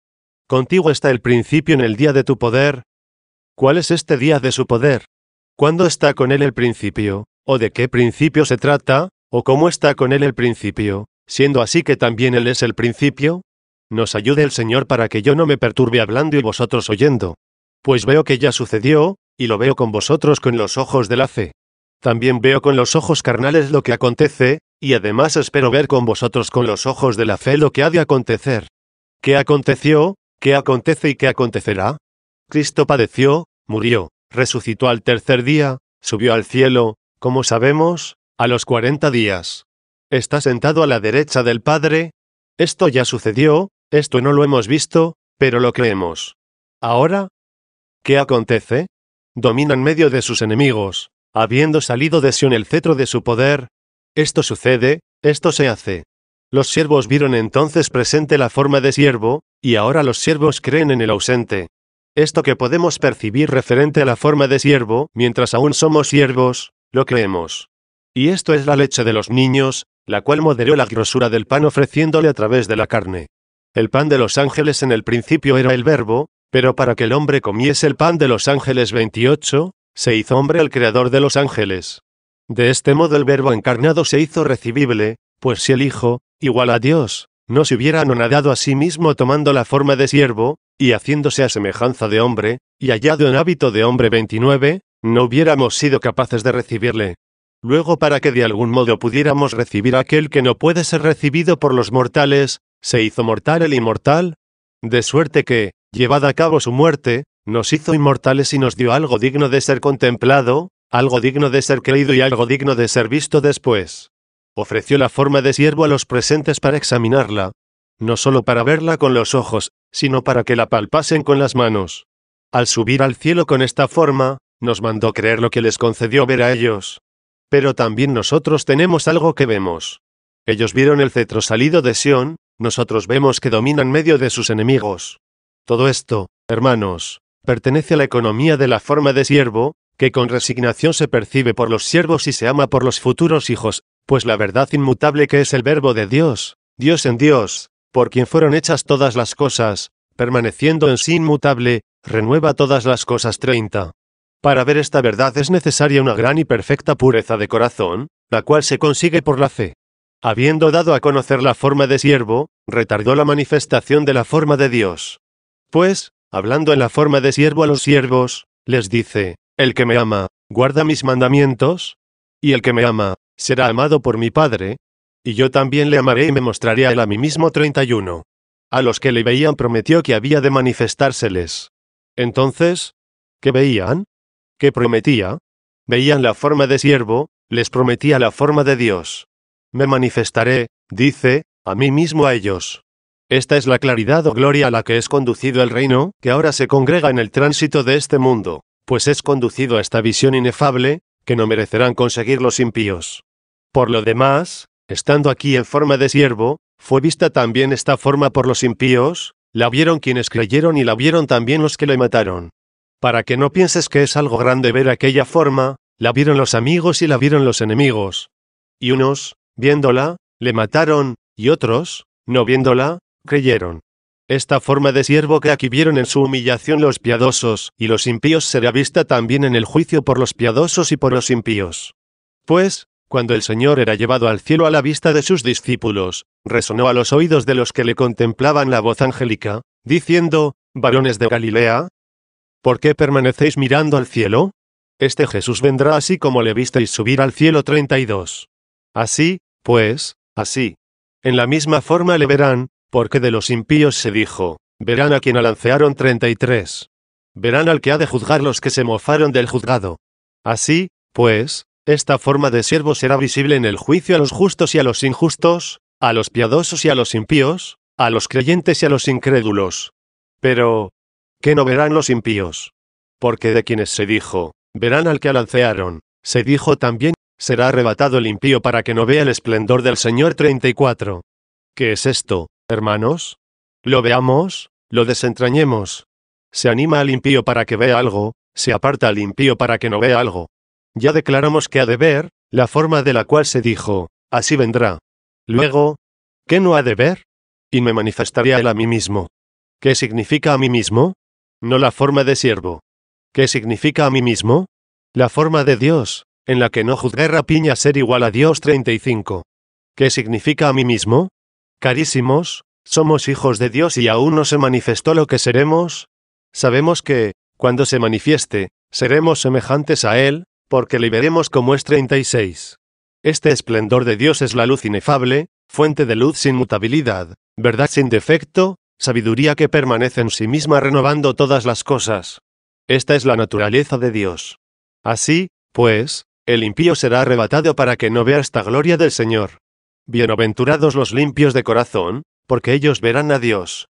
Contigo está el principio en el día de tu poder. ¿Cuál es este día de su poder? ¿Cuándo está con él el principio? ¿O de qué principio se trata? ¿O cómo está con él el principio? Siendo así que también él es el principio. Nos ayude el Señor para que yo no me perturbe hablando y vosotros oyendo. Pues veo que ya sucedió, y lo veo con vosotros con los ojos de la fe. También veo con los ojos carnales lo que acontece, y además espero ver con vosotros con los ojos de la fe lo que ha de acontecer. ¿Qué aconteció? ¿Qué acontece y qué acontecerá? Cristo padeció, murió, resucitó al tercer día, subió al cielo, como sabemos, a los cuarenta días. Está sentado a la derecha del Padre. Esto ya sucedió, esto no lo hemos visto, pero lo creemos. Ahora, ¿qué acontece? Domina en medio de sus enemigos, habiendo salido de Sion el cetro de su poder. Esto sucede, esto se hace, los siervos vieron entonces presente la forma de siervo, y ahora los siervos creen en el ausente. Esto que podemos percibir referente a la forma de siervo, mientras aún somos siervos, lo creemos. Y esto es la leche de los niños, la cual moderó la grosura del pan ofreciéndole a través de la carne. El pan de los ángeles en el principio era el verbo, pero para que el hombre comiese el pan de los ángeles 28, se hizo hombre al creador de los ángeles. De este modo el verbo encarnado se hizo recibible, pues si el Hijo, igual a Dios, no se hubiera anonadado a sí mismo tomando la forma de siervo, y haciéndose a semejanza de hombre, y hallado en hábito de hombre 29, no hubiéramos sido capaces de recibirle. Luego para que de algún modo pudiéramos recibir aquel que no puede ser recibido por los mortales, se hizo mortal el inmortal. De suerte que, llevada a cabo su muerte, nos hizo inmortales y nos dio algo digno de ser contemplado, algo digno de ser creído y algo digno de ser visto después ofreció la forma de siervo a los presentes para examinarla, no solo para verla con los ojos, sino para que la palpasen con las manos. Al subir al cielo con esta forma, nos mandó creer lo que les concedió ver a ellos. Pero también nosotros tenemos algo que vemos. Ellos vieron el cetro salido de Sión, nosotros vemos que dominan medio de sus enemigos. Todo esto, hermanos, pertenece a la economía de la forma de siervo, que con resignación se percibe por los siervos y se ama por los futuros hijos, pues la verdad inmutable que es el verbo de Dios, Dios en Dios, por quien fueron hechas todas las cosas, permaneciendo en sí inmutable, renueva todas las cosas 30. Para ver esta verdad es necesaria una gran y perfecta pureza de corazón, la cual se consigue por la fe. Habiendo dado a conocer la forma de siervo, retardó la manifestación de la forma de Dios. Pues, hablando en la forma de siervo a los siervos, les dice, El que me ama, guarda mis mandamientos, y el que me ama, será amado por mi Padre, y yo también le amaré y me mostraré a él a mí mismo 31. A los que le veían prometió que había de manifestárseles. Entonces, ¿qué veían? ¿Qué prometía? Veían la forma de siervo, les prometía la forma de Dios. Me manifestaré, dice, a mí mismo a ellos. Esta es la claridad o gloria a la que es conducido el reino, que ahora se congrega en el tránsito de este mundo, pues es conducido a esta visión inefable, que no merecerán conseguir los impíos. Por lo demás, estando aquí en forma de siervo, fue vista también esta forma por los impíos, la vieron quienes creyeron y la vieron también los que le mataron. Para que no pienses que es algo grande ver aquella forma, la vieron los amigos y la vieron los enemigos. Y unos, viéndola, le mataron, y otros, no viéndola, creyeron. Esta forma de siervo que aquí vieron en su humillación los piadosos y los impíos será vista también en el juicio por los piadosos y por los impíos. Pues, cuando el Señor era llevado al cielo a la vista de sus discípulos, resonó a los oídos de los que le contemplaban la voz angélica, diciendo, varones de Galilea, ¿por qué permanecéis mirando al cielo? Este Jesús vendrá así como le visteis subir al cielo 32. Así, pues, así. En la misma forma le verán, porque de los impíos se dijo, verán a quien alancearon 33. Verán al que ha de juzgar los que se mofaron del juzgado. Así, pues, esta forma de siervo será visible en el juicio a los justos y a los injustos, a los piadosos y a los impíos, a los creyentes y a los incrédulos. Pero, ¿qué no verán los impíos? Porque de quienes se dijo, verán al que alancearon, se dijo también, será arrebatado el impío para que no vea el esplendor del Señor 34. ¿Qué es esto, hermanos? Lo veamos, lo desentrañemos. Se anima al impío para que vea algo, se aparta al impío para que no vea algo. Ya declaramos que ha de ver, la forma de la cual se dijo, así vendrá. Luego, ¿qué no ha de ver? Y me manifestaría él a mí mismo. ¿Qué significa a mí mismo? No la forma de siervo. ¿Qué significa a mí mismo? La forma de Dios, en la que no juzgué rapiña ser igual a Dios 35. ¿Qué significa a mí mismo? Carísimos, somos hijos de Dios y aún no se manifestó lo que seremos. Sabemos que, cuando se manifieste, seremos semejantes a Él, porque le como es 36. Este esplendor de Dios es la luz inefable, fuente de luz sin mutabilidad, verdad sin defecto, sabiduría que permanece en sí misma renovando todas las cosas. Esta es la naturaleza de Dios. Así, pues, el impío será arrebatado para que no vea esta gloria del Señor. Bienaventurados los limpios de corazón, porque ellos verán a Dios.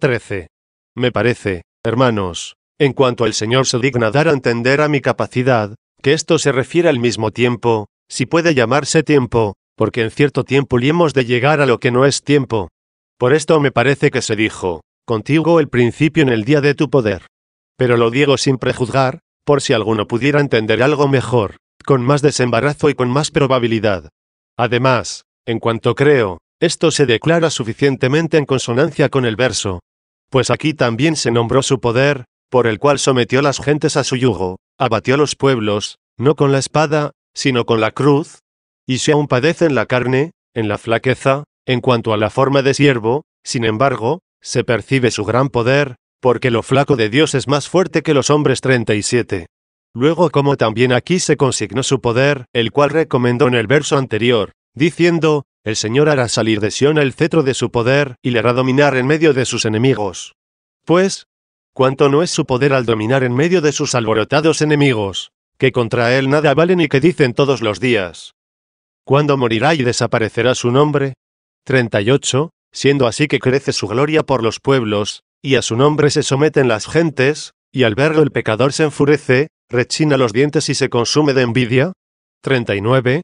13. Me parece, hermanos, en cuanto el Señor se digna dar a entender a mi capacidad, que esto se refiere al mismo tiempo, si puede llamarse tiempo, porque en cierto tiempo liemos de llegar a lo que no es tiempo. Por esto me parece que se dijo, contigo el principio en el día de tu poder. Pero lo digo sin prejuzgar, por si alguno pudiera entender algo mejor, con más desembarazo y con más probabilidad. Además, en cuanto creo, esto se declara suficientemente en consonancia con el verso. Pues aquí también se nombró su poder, por el cual sometió las gentes a su yugo, abatió los pueblos, no con la espada, sino con la cruz. Y si aún padecen la carne, en la flaqueza, en cuanto a la forma de siervo, sin embargo, se percibe su gran poder, porque lo flaco de Dios es más fuerte que los hombres 37. Luego como también aquí se consignó su poder, el cual recomendó en el verso anterior, diciendo, el Señor hará salir de Sion el cetro de su poder, y le hará dominar en medio de sus enemigos. Pues, cuánto no es su poder al dominar en medio de sus alborotados enemigos, que contra él nada valen y que dicen todos los días. ¿Cuándo morirá y desaparecerá su nombre? 38. Siendo así que crece su gloria por los pueblos, y a su nombre se someten las gentes, y al verlo el pecador se enfurece, rechina los dientes y se consume de envidia. 39.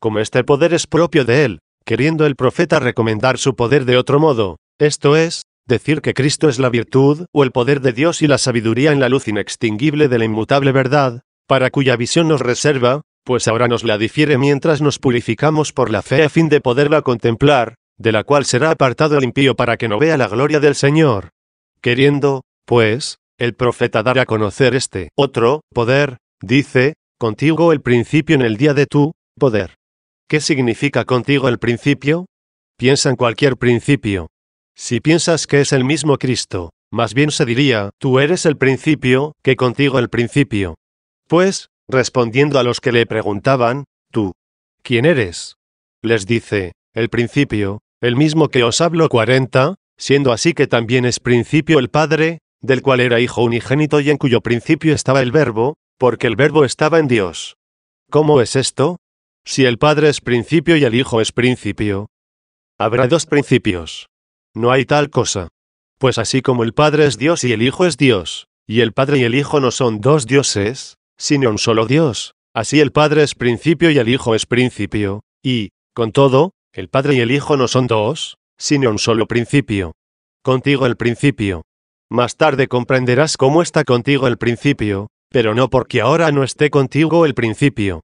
Como este poder es propio de él, queriendo el profeta recomendar su poder de otro modo, esto es, Decir que Cristo es la virtud, o el poder de Dios y la sabiduría en la luz inextinguible de la inmutable verdad, para cuya visión nos reserva, pues ahora nos la difiere mientras nos purificamos por la fe a fin de poderla contemplar, de la cual será apartado el impío para que no vea la gloria del Señor. Queriendo, pues, el profeta dar a conocer este otro poder, dice, contigo el principio en el día de tu poder. ¿Qué significa contigo el principio? Piensa en cualquier principio, si piensas que es el mismo Cristo, más bien se diría, tú eres el principio, que contigo el principio. Pues, respondiendo a los que le preguntaban, tú, ¿quién eres? Les dice, el principio, el mismo que os hablo 40, siendo así que también es principio el Padre, del cual era Hijo unigénito y en cuyo principio estaba el Verbo, porque el Verbo estaba en Dios. ¿Cómo es esto? Si el Padre es principio y el Hijo es principio. Habrá dos principios. No hay tal cosa. Pues así como el Padre es Dios y el Hijo es Dios, y el Padre y el Hijo no son dos dioses, sino un solo Dios, así el Padre es principio y el Hijo es principio, y, con todo, el Padre y el Hijo no son dos, sino un solo principio. Contigo el principio. Más tarde comprenderás cómo está contigo el principio, pero no porque ahora no esté contigo el principio.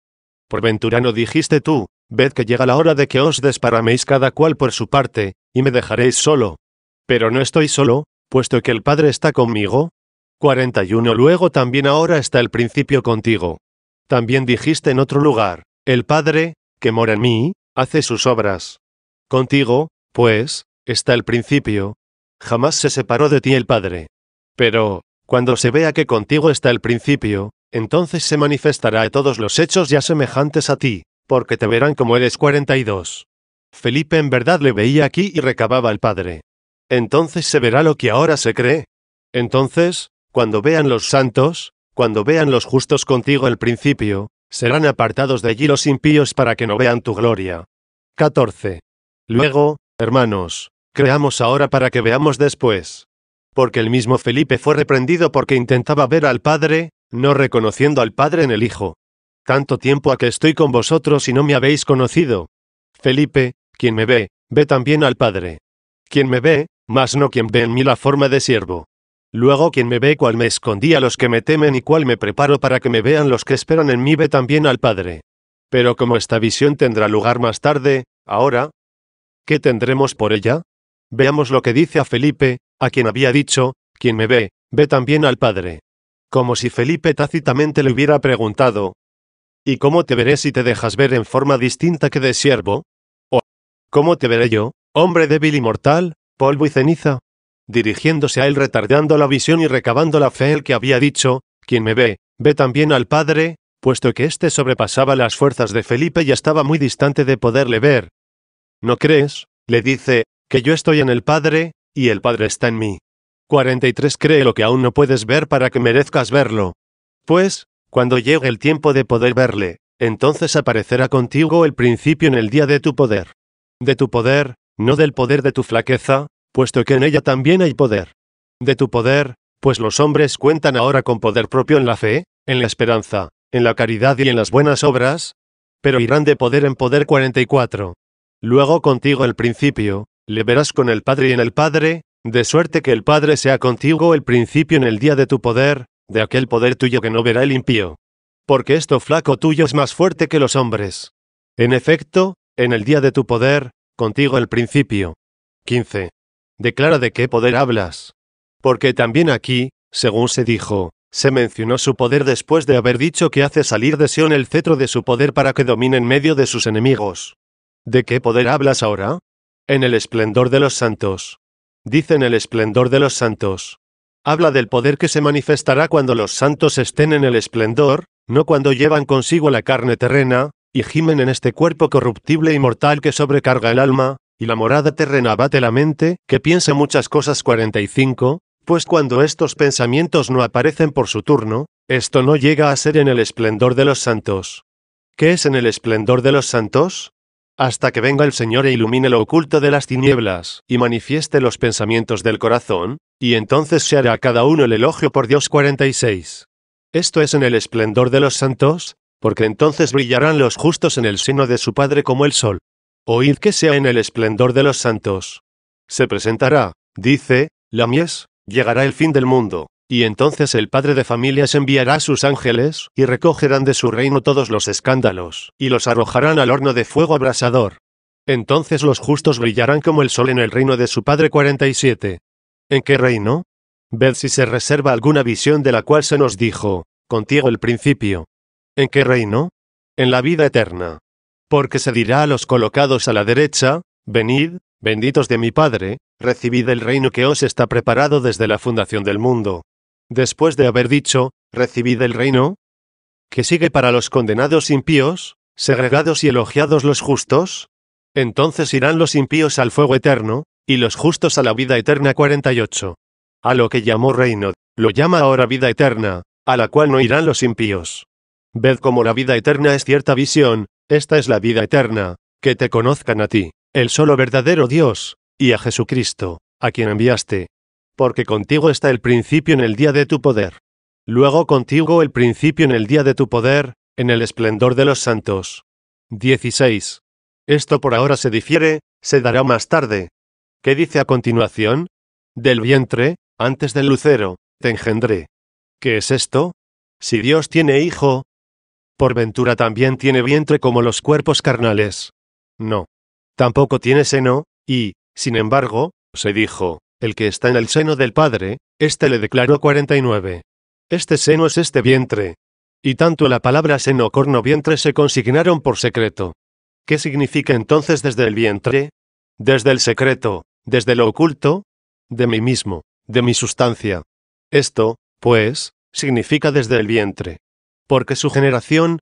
Por ventura no dijiste tú, Ved que llega la hora de que os desparaméis cada cual por su parte, y me dejaréis solo. Pero no estoy solo, puesto que el Padre está conmigo. 41 Luego también ahora está el principio contigo. También dijiste en otro lugar, el Padre, que mora en mí, hace sus obras. Contigo, pues, está el principio. Jamás se separó de ti el Padre. Pero, cuando se vea que contigo está el principio, entonces se manifestará a todos los hechos ya semejantes a ti porque te verán como eres 42. Felipe en verdad le veía aquí y recababa al padre. Entonces se verá lo que ahora se cree. Entonces, cuando vean los santos, cuando vean los justos contigo al principio, serán apartados de allí los impíos para que no vean tu gloria. 14. Luego, hermanos, creamos ahora para que veamos después. Porque el mismo Felipe fue reprendido porque intentaba ver al Padre, no reconociendo al Padre en el Hijo tanto tiempo a que estoy con vosotros y no me habéis conocido. Felipe, quien me ve, ve también al Padre. Quien me ve, mas no quien ve en mí la forma de siervo. Luego quien me ve cual me escondí a los que me temen y cual me preparo para que me vean los que esperan en mí ve también al Padre. Pero como esta visión tendrá lugar más tarde, ahora, ¿qué tendremos por ella? Veamos lo que dice a Felipe, a quien había dicho, quien me ve, ve también al Padre. Como si Felipe tácitamente le hubiera preguntado, ¿Y cómo te veré si te dejas ver en forma distinta que de siervo? ¿O cómo te veré yo, hombre débil y mortal, polvo y ceniza? Dirigiéndose a él retardando la visión y recabando la fe el que había dicho, quien me ve, ve también al Padre, puesto que éste sobrepasaba las fuerzas de Felipe y estaba muy distante de poderle ver. ¿No crees? le dice, que yo estoy en el Padre, y el Padre está en mí. 43 Cree lo que aún no puedes ver para que merezcas verlo. Pues, cuando llegue el tiempo de poder verle, entonces aparecerá contigo el principio en el día de tu poder. De tu poder, no del poder de tu flaqueza, puesto que en ella también hay poder. De tu poder, pues los hombres cuentan ahora con poder propio en la fe, en la esperanza, en la caridad y en las buenas obras, pero irán de poder en poder 44. Luego contigo el principio, le verás con el Padre y en el Padre, de suerte que el Padre sea contigo el principio en el día de tu poder, de aquel poder tuyo que no verá el impío. Porque esto flaco tuyo es más fuerte que los hombres. En efecto, en el día de tu poder, contigo el principio. 15. Declara de qué poder hablas. Porque también aquí, según se dijo, se mencionó su poder después de haber dicho que hace salir de Sion el cetro de su poder para que domine en medio de sus enemigos. ¿De qué poder hablas ahora? En el esplendor de los santos. Dicen el esplendor de los santos. Habla del poder que se manifestará cuando los santos estén en el esplendor, no cuando llevan consigo la carne terrena, y gimen en este cuerpo corruptible y mortal que sobrecarga el alma, y la morada terrena abate la mente, que piensa muchas cosas 45, pues cuando estos pensamientos no aparecen por su turno, esto no llega a ser en el esplendor de los santos. ¿Qué es en el esplendor de los santos? hasta que venga el Señor e ilumine lo oculto de las tinieblas, y manifieste los pensamientos del corazón, y entonces se hará a cada uno el elogio por Dios 46. Esto es en el esplendor de los santos, porque entonces brillarán los justos en el seno de su Padre como el sol. Oíd que sea en el esplendor de los santos. Se presentará, dice, la mies, llegará el fin del mundo. Y entonces el padre de familias enviará a sus ángeles, y recogerán de su reino todos los escándalos, y los arrojarán al horno de fuego abrasador. Entonces los justos brillarán como el sol en el reino de su padre 47. ¿En qué reino? Ved si se reserva alguna visión de la cual se nos dijo, contigo el principio. ¿En qué reino? En la vida eterna. Porque se dirá a los colocados a la derecha, venid, benditos de mi Padre, recibid el reino que os está preparado desde la fundación del mundo después de haber dicho, recibid el reino, que sigue para los condenados impíos, segregados y elogiados los justos? Entonces irán los impíos al fuego eterno, y los justos a la vida eterna 48. A lo que llamó reino, lo llama ahora vida eterna, a la cual no irán los impíos. Ved como la vida eterna es cierta visión, esta es la vida eterna, que te conozcan a ti, el solo verdadero Dios, y a Jesucristo, a quien enviaste, porque contigo está el principio en el día de tu poder. Luego contigo el principio en el día de tu poder, en el esplendor de los santos. 16. Esto por ahora se difiere, se dará más tarde. ¿Qué dice a continuación? Del vientre, antes del lucero, te engendré. ¿Qué es esto? Si Dios tiene hijo, por ventura también tiene vientre como los cuerpos carnales. No. Tampoco tiene seno, y, sin embargo, se dijo, el que está en el seno del Padre, éste le declaró 49. Este seno es este vientre. Y tanto la palabra seno corno vientre se consignaron por secreto. ¿Qué significa entonces desde el vientre? Desde el secreto, desde lo oculto, de mí mismo, de mi sustancia. Esto, pues, significa desde el vientre. Porque su generación,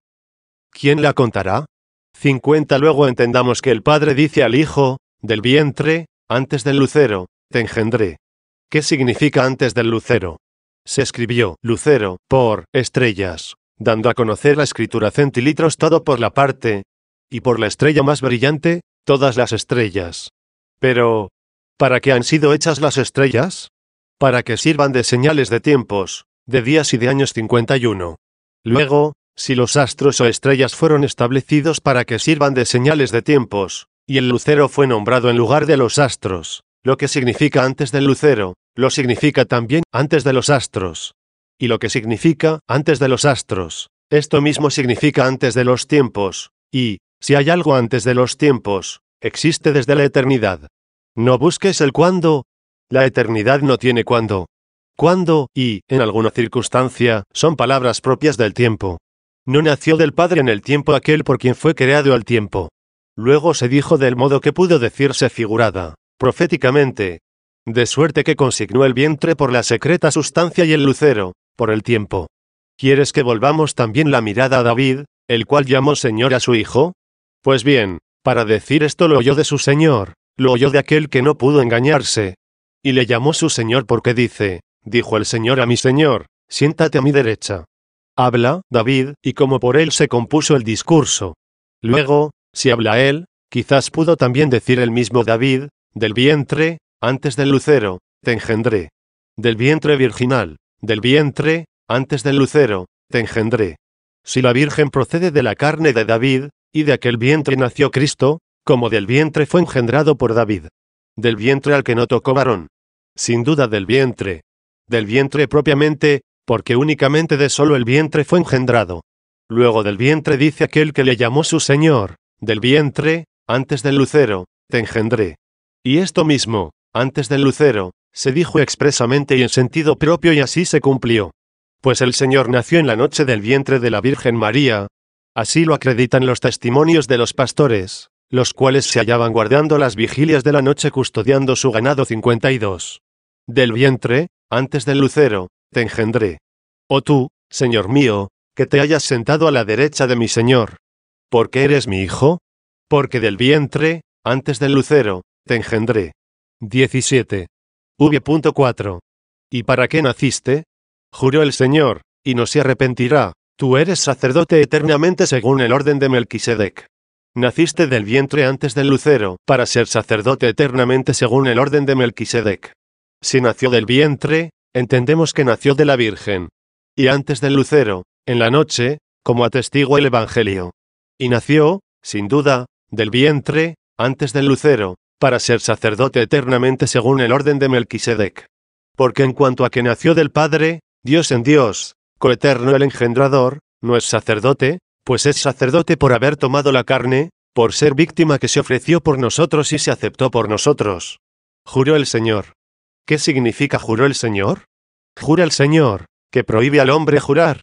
¿quién la contará? 50 Luego entendamos que el Padre dice al Hijo, del vientre, antes del lucero, engendré. ¿Qué significa antes del lucero? Se escribió lucero por estrellas, dando a conocer la escritura centilitros todo por la parte y por la estrella más brillante, todas las estrellas. Pero, ¿para qué han sido hechas las estrellas? Para que sirvan de señales de tiempos, de días y de años 51. Luego, si los astros o estrellas fueron establecidos para que sirvan de señales de tiempos, y el lucero fue nombrado en lugar de los astros, lo que significa antes del lucero, lo significa también antes de los astros. Y lo que significa antes de los astros, esto mismo significa antes de los tiempos, y, si hay algo antes de los tiempos, existe desde la eternidad. No busques el cuándo. La eternidad no tiene cuándo. Cuándo y, en alguna circunstancia, son palabras propias del tiempo. No nació del Padre en el tiempo aquel por quien fue creado el tiempo. Luego se dijo del modo que pudo decirse figurada proféticamente. De suerte que consignó el vientre por la secreta sustancia y el lucero, por el tiempo. ¿Quieres que volvamos también la mirada a David, el cual llamó Señor a su hijo? Pues bien, para decir esto lo oyó de su Señor, lo oyó de aquel que no pudo engañarse. Y le llamó su Señor porque dice, dijo el Señor a mi Señor, siéntate a mi derecha. Habla, David, y como por él se compuso el discurso. Luego, si habla él, quizás pudo también decir el mismo David, del vientre, antes del lucero, te engendré. Del vientre virginal, del vientre, antes del lucero, te engendré. Si la Virgen procede de la carne de David, y de aquel vientre nació Cristo, como del vientre fue engendrado por David. Del vientre al que no tocó varón. Sin duda del vientre. Del vientre propiamente, porque únicamente de solo el vientre fue engendrado. Luego del vientre dice aquel que le llamó su Señor, del vientre, antes del lucero, te engendré. Y esto mismo, antes del lucero, se dijo expresamente y en sentido propio y así se cumplió. Pues el Señor nació en la noche del vientre de la Virgen María. Así lo acreditan los testimonios de los pastores, los cuales se hallaban guardando las vigilias de la noche custodiando su ganado 52. Del vientre, antes del lucero, te engendré. Oh tú, Señor mío, que te hayas sentado a la derecha de mi Señor. ¿Por qué eres mi hijo? Porque del vientre, antes del lucero, te engendré. 17. V.4. ¿Y para qué naciste? Juró el Señor, y no se arrepentirá, tú eres sacerdote eternamente según el orden de Melquisedec. Naciste del vientre antes del lucero, para ser sacerdote eternamente según el orden de Melquisedec. Si nació del vientre, entendemos que nació de la Virgen. Y antes del lucero, en la noche, como atestigua el Evangelio. Y nació, sin duda, del vientre, antes del lucero, para ser sacerdote eternamente según el orden de Melquisedec. Porque en cuanto a que nació del Padre, Dios en Dios, coeterno el engendrador, no es sacerdote, pues es sacerdote por haber tomado la carne, por ser víctima que se ofreció por nosotros y se aceptó por nosotros. Juró el Señor. ¿Qué significa juró el Señor? Jura el Señor, que prohíbe al hombre jurar.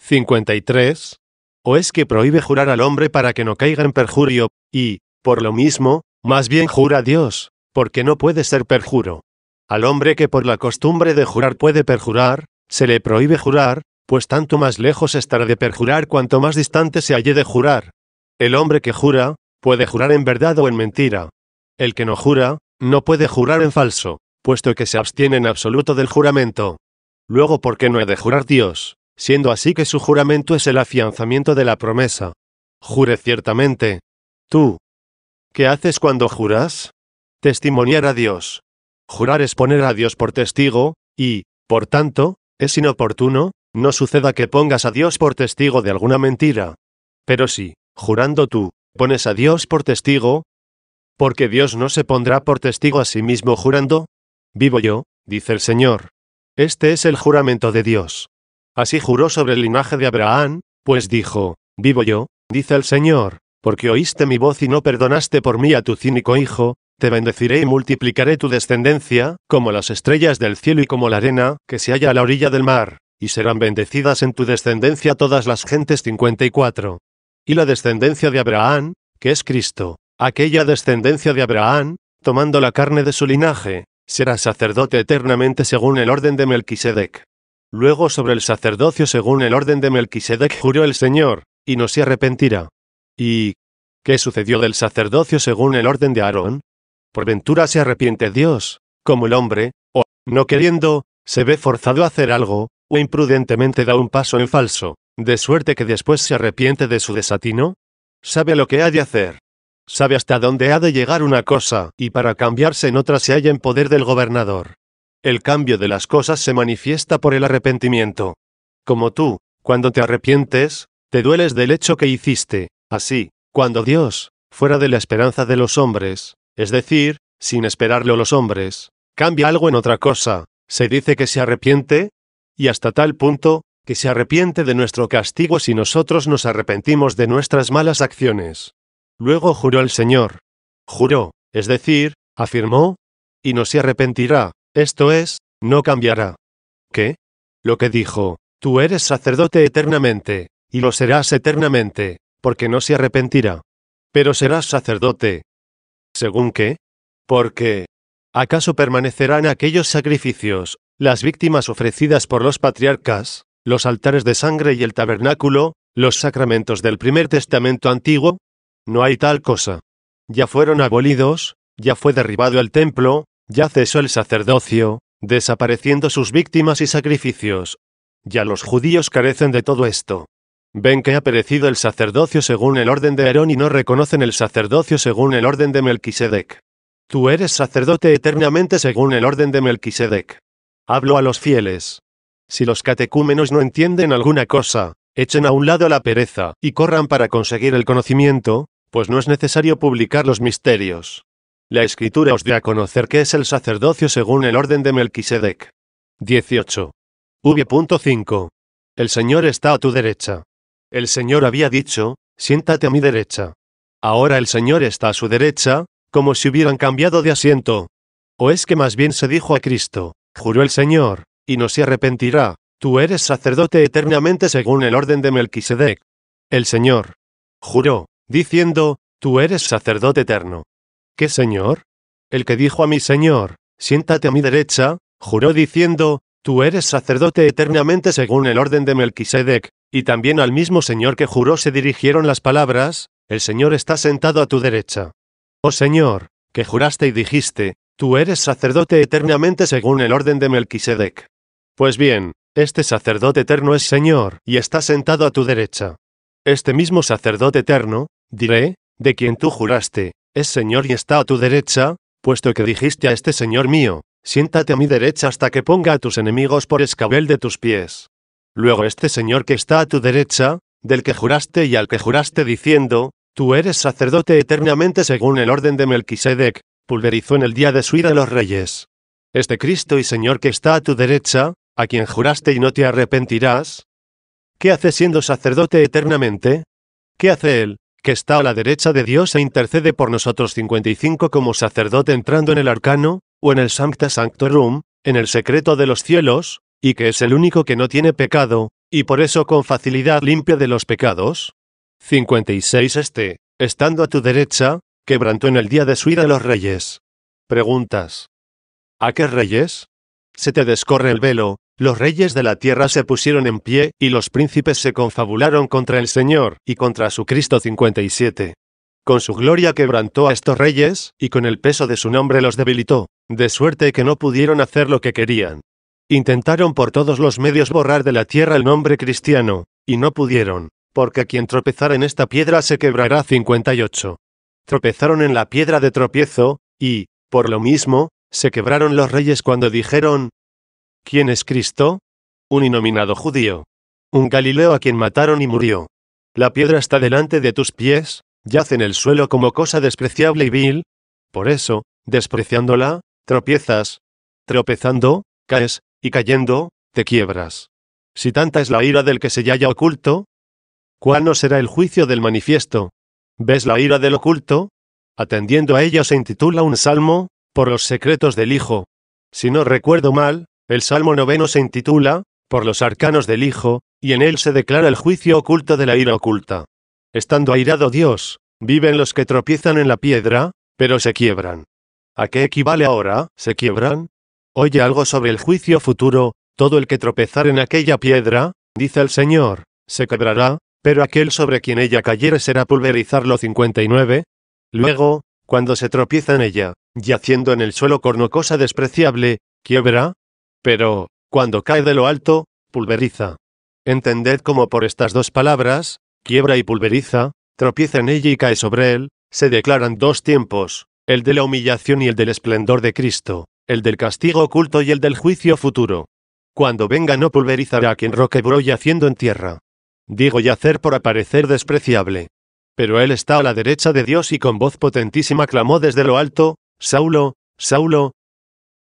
53. ¿O es que prohíbe jurar al hombre para que no caiga en perjurio, y, por lo mismo, más bien jura a Dios, porque no puede ser perjuro. Al hombre que por la costumbre de jurar puede perjurar, se le prohíbe jurar, pues tanto más lejos estará de perjurar cuanto más distante se halle de jurar. El hombre que jura, puede jurar en verdad o en mentira. El que no jura, no puede jurar en falso, puesto que se abstiene en absoluto del juramento. Luego, ¿por qué no he de jurar Dios? Siendo así que su juramento es el afianzamiento de la promesa. Jure ciertamente. Tú, ¿Qué haces cuando juras? Testimoniar a Dios. Jurar es poner a Dios por testigo, y, por tanto, es inoportuno, no suceda que pongas a Dios por testigo de alguna mentira. Pero si, jurando tú, pones a Dios por testigo, porque Dios no se pondrá por testigo a sí mismo jurando, vivo yo, dice el Señor. Este es el juramento de Dios. Así juró sobre el linaje de Abraham, pues dijo, vivo yo, dice el Señor, porque oíste mi voz y no perdonaste por mí a tu cínico hijo, te bendeciré y multiplicaré tu descendencia, como las estrellas del cielo y como la arena, que se halla a la orilla del mar, y serán bendecidas en tu descendencia todas las gentes 54. Y la descendencia de Abraham, que es Cristo, aquella descendencia de Abraham, tomando la carne de su linaje, será sacerdote eternamente según el orden de Melquisedec. Luego sobre el sacerdocio según el orden de Melquisedec juró el Señor, y no se arrepentirá. ¿Y qué sucedió del sacerdocio según el orden de Aarón? ¿Por ventura se arrepiente Dios, como el hombre, o, no queriendo, se ve forzado a hacer algo, o imprudentemente da un paso en falso, de suerte que después se arrepiente de su desatino? Sabe lo que ha de hacer. Sabe hasta dónde ha de llegar una cosa, y para cambiarse en otra se halla en poder del gobernador. El cambio de las cosas se manifiesta por el arrepentimiento. Como tú, cuando te arrepientes, te dueles del hecho que hiciste, Así, cuando Dios, fuera de la esperanza de los hombres, es decir, sin esperarlo los hombres, cambia algo en otra cosa, se dice que se arrepiente, y hasta tal punto, que se arrepiente de nuestro castigo si nosotros nos arrepentimos de nuestras malas acciones. Luego juró el Señor. Juró, es decir, afirmó, y no se arrepentirá, esto es, no cambiará. ¿Qué? Lo que dijo, tú eres sacerdote eternamente, y lo serás eternamente, porque no se arrepentirá. Pero serás sacerdote. ¿Según qué? Porque, ¿acaso permanecerán aquellos sacrificios, las víctimas ofrecidas por los patriarcas, los altares de sangre y el tabernáculo, los sacramentos del primer testamento antiguo? No hay tal cosa. Ya fueron abolidos, ya fue derribado el templo, ya cesó el sacerdocio, desapareciendo sus víctimas y sacrificios. Ya los judíos carecen de todo esto. Ven que ha perecido el sacerdocio según el orden de Aarón y no reconocen el sacerdocio según el orden de Melquisedec. Tú eres sacerdote eternamente según el orden de Melquisedec. Hablo a los fieles. Si los catecúmenos no entienden alguna cosa, echen a un lado la pereza, y corran para conseguir el conocimiento, pues no es necesario publicar los misterios. La escritura os dé a conocer qué es el sacerdocio según el orden de Melquisedec. 18. V.5. El Señor está a tu derecha. El Señor había dicho, siéntate a mi derecha. Ahora el Señor está a su derecha, como si hubieran cambiado de asiento. ¿O es que más bien se dijo a Cristo, juró el Señor, y no se arrepentirá, tú eres sacerdote eternamente según el orden de Melquisedec? El Señor juró, diciendo, tú eres sacerdote eterno. ¿Qué Señor? El que dijo a mi Señor, siéntate a mi derecha, juró diciendo, tú eres sacerdote eternamente según el orden de Melquisedec. Y también al mismo Señor que juró se dirigieron las palabras, El Señor está sentado a tu derecha. Oh Señor, que juraste y dijiste, Tú eres sacerdote eternamente según el orden de Melquisedec. Pues bien, este sacerdote eterno es Señor, y está sentado a tu derecha. Este mismo sacerdote eterno, diré, de quien tú juraste, es Señor y está a tu derecha, puesto que dijiste a este Señor mío, siéntate a mi derecha hasta que ponga a tus enemigos por escabel de tus pies. Luego este Señor que está a tu derecha, del que juraste y al que juraste diciendo, Tú eres sacerdote eternamente según el orden de Melquisedec, pulverizó en el día de su ira a los reyes. Este Cristo y Señor que está a tu derecha, a quien juraste y no te arrepentirás. ¿Qué hace siendo sacerdote eternamente? ¿Qué hace Él, que está a la derecha de Dios e intercede por nosotros 55 como sacerdote entrando en el arcano, o en el Sancta Sanctorum, en el secreto de los cielos, y que es el único que no tiene pecado, y por eso con facilidad limpia de los pecados? 56 Este, estando a tu derecha, quebrantó en el día de su ira los reyes. Preguntas. ¿A qué reyes? Se te descorre el velo, los reyes de la tierra se pusieron en pie, y los príncipes se confabularon contra el Señor, y contra su Cristo 57. Con su gloria quebrantó a estos reyes, y con el peso de su nombre los debilitó, de suerte que no pudieron hacer lo que querían. Intentaron por todos los medios borrar de la tierra el nombre cristiano, y no pudieron, porque quien tropezara en esta piedra se quebrará 58. Tropezaron en la piedra de tropiezo, y, por lo mismo, se quebraron los reyes cuando dijeron, ¿Quién es Cristo? Un inominado judío. Un Galileo a quien mataron y murió. La piedra está delante de tus pies, yace en el suelo como cosa despreciable y vil. Por eso, despreciándola, tropiezas. Tropezando, caes, y cayendo, te quiebras. Si tanta es la ira del que se halla oculto, ¿cuál no será el juicio del manifiesto? ¿Ves la ira del oculto? Atendiendo a ella se intitula un salmo, por los secretos del Hijo. Si no recuerdo mal, el salmo noveno se intitula, por los arcanos del Hijo, y en él se declara el juicio oculto de la ira oculta. Estando airado Dios, viven los que tropiezan en la piedra, pero se quiebran. ¿A qué equivale ahora, se quiebran? Oye algo sobre el juicio futuro, todo el que tropezar en aquella piedra, dice el Señor, se quebrará, pero aquel sobre quien ella cayere será pulverizarlo 59. Luego, cuando se tropieza en ella, yaciendo en el suelo corno cosa despreciable, quiebra. Pero, cuando cae de lo alto, pulveriza. Entended como por estas dos palabras, quiebra y pulveriza, tropieza en ella y cae sobre él, se declaran dos tiempos, el de la humillación y el del esplendor de Cristo el del castigo oculto y el del juicio futuro. Cuando venga no pulverizará a quien roquebró haciendo en tierra. Digo yacer por aparecer despreciable. Pero él está a la derecha de Dios y con voz potentísima clamó desde lo alto, Saulo, Saulo,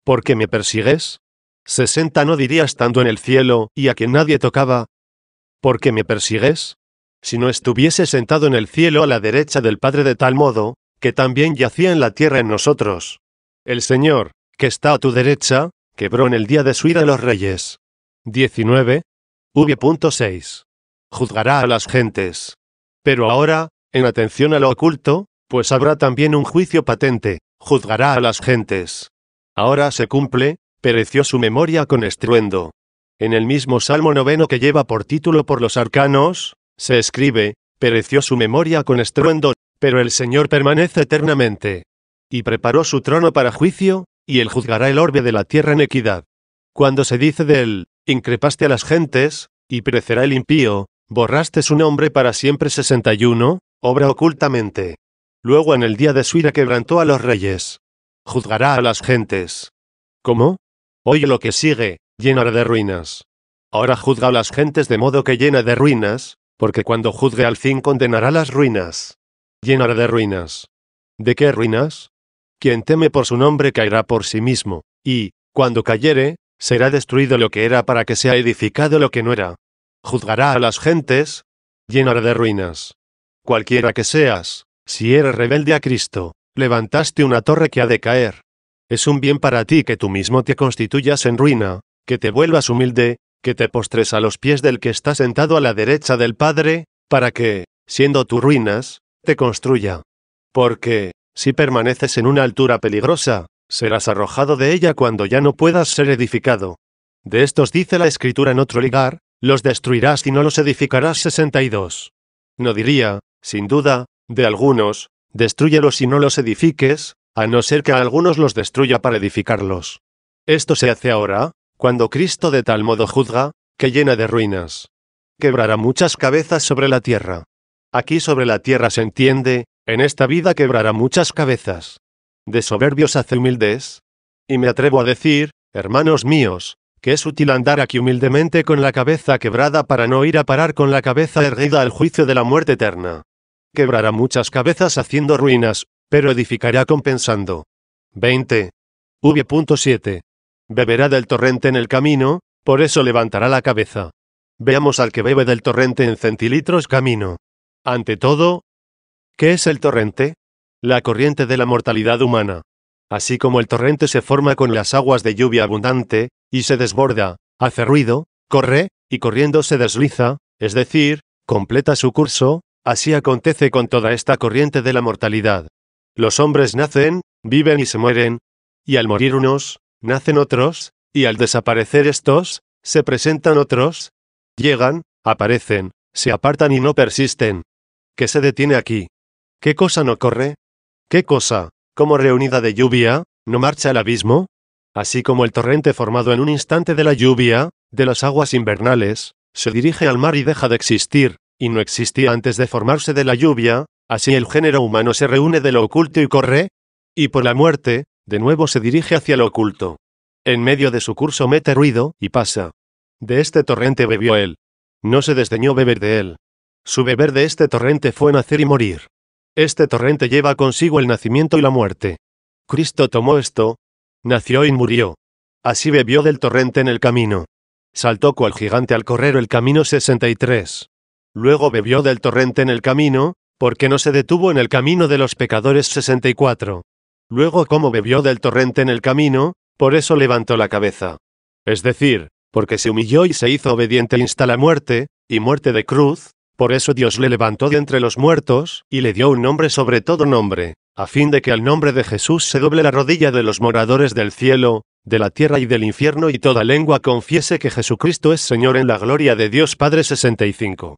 ¿por qué me persigues? Sesenta no diría estando en el cielo, y a quien nadie tocaba. ¿Por qué me persigues? Si no estuviese sentado en el cielo a la derecha del Padre de tal modo, que también yacía en la tierra en nosotros. El Señor, que está a tu derecha, quebró en el día de su ira los reyes. 19. V.6. Juzgará a las gentes. Pero ahora, en atención a lo oculto, pues habrá también un juicio patente, juzgará a las gentes. Ahora se cumple, pereció su memoria con estruendo. En el mismo Salmo noveno que lleva por título por los arcanos, se escribe, pereció su memoria con estruendo, pero el Señor permanece eternamente. Y preparó su trono para juicio, y él juzgará el orbe de la tierra en equidad. Cuando se dice de él, increpaste a las gentes, y perecerá el impío, borraste su nombre para siempre 61, obra ocultamente. Luego en el día de su ira quebrantó a los reyes. Juzgará a las gentes. ¿Cómo? Oye lo que sigue, llenará de ruinas. Ahora juzga a las gentes de modo que llena de ruinas, porque cuando juzgue al fin condenará las ruinas. Llenará de ruinas. ¿De qué ruinas? Quien teme por su nombre caerá por sí mismo, y, cuando cayere, será destruido lo que era para que sea edificado lo que no era. Juzgará a las gentes, llenará de ruinas. Cualquiera que seas, si eres rebelde a Cristo, levantaste una torre que ha de caer. Es un bien para ti que tú mismo te constituyas en ruina, que te vuelvas humilde, que te postres a los pies del que está sentado a la derecha del Padre, para que, siendo tú ruinas, te construya. Porque, si permaneces en una altura peligrosa, serás arrojado de ella cuando ya no puedas ser edificado. De estos dice la escritura en otro lugar, los destruirás y no los edificarás 62. No diría, sin duda, de algunos, destruyelos y no los edifiques, a no ser que a algunos los destruya para edificarlos. Esto se hace ahora, cuando Cristo de tal modo juzga, que llena de ruinas. Quebrará muchas cabezas sobre la tierra. Aquí sobre la tierra se entiende, en esta vida quebrará muchas cabezas. De soberbios hace humildes. Y me atrevo a decir, hermanos míos, que es útil andar aquí humildemente con la cabeza quebrada para no ir a parar con la cabeza erguida al juicio de la muerte eterna. Quebrará muchas cabezas haciendo ruinas, pero edificará compensando. 20. V.7. Beberá del torrente en el camino, por eso levantará la cabeza. Veamos al que bebe del torrente en centilitros camino. Ante todo, ¿Qué es el torrente? La corriente de la mortalidad humana. Así como el torrente se forma con las aguas de lluvia abundante, y se desborda, hace ruido, corre, y corriendo se desliza, es decir, completa su curso, así acontece con toda esta corriente de la mortalidad. Los hombres nacen, viven y se mueren, y al morir unos, nacen otros, y al desaparecer estos, se presentan otros, llegan, aparecen, se apartan y no persisten. ¿Qué se detiene aquí? ¿Qué cosa no corre? ¿Qué cosa, como reunida de lluvia, no marcha al abismo? Así como el torrente formado en un instante de la lluvia, de las aguas invernales, se dirige al mar y deja de existir, y no existía antes de formarse de la lluvia, así el género humano se reúne de lo oculto y corre, y por la muerte, de nuevo se dirige hacia lo oculto. En medio de su curso mete ruido, y pasa. De este torrente bebió él. No se desdeñó beber de él. Su beber de este torrente fue nacer y morir. Este torrente lleva consigo el nacimiento y la muerte. Cristo tomó esto, nació y murió. Así bebió del torrente en el camino. Saltó cual gigante al correr el camino 63. Luego bebió del torrente en el camino, porque no se detuvo en el camino de los pecadores 64. Luego como bebió del torrente en el camino, por eso levantó la cabeza. Es decir, porque se humilló y se hizo obediente insta la muerte, y muerte de cruz, por eso Dios le levantó de entre los muertos, y le dio un nombre sobre todo nombre, a fin de que al nombre de Jesús se doble la rodilla de los moradores del cielo, de la tierra y del infierno y toda lengua confiese que Jesucristo es Señor en la gloria de Dios Padre 65.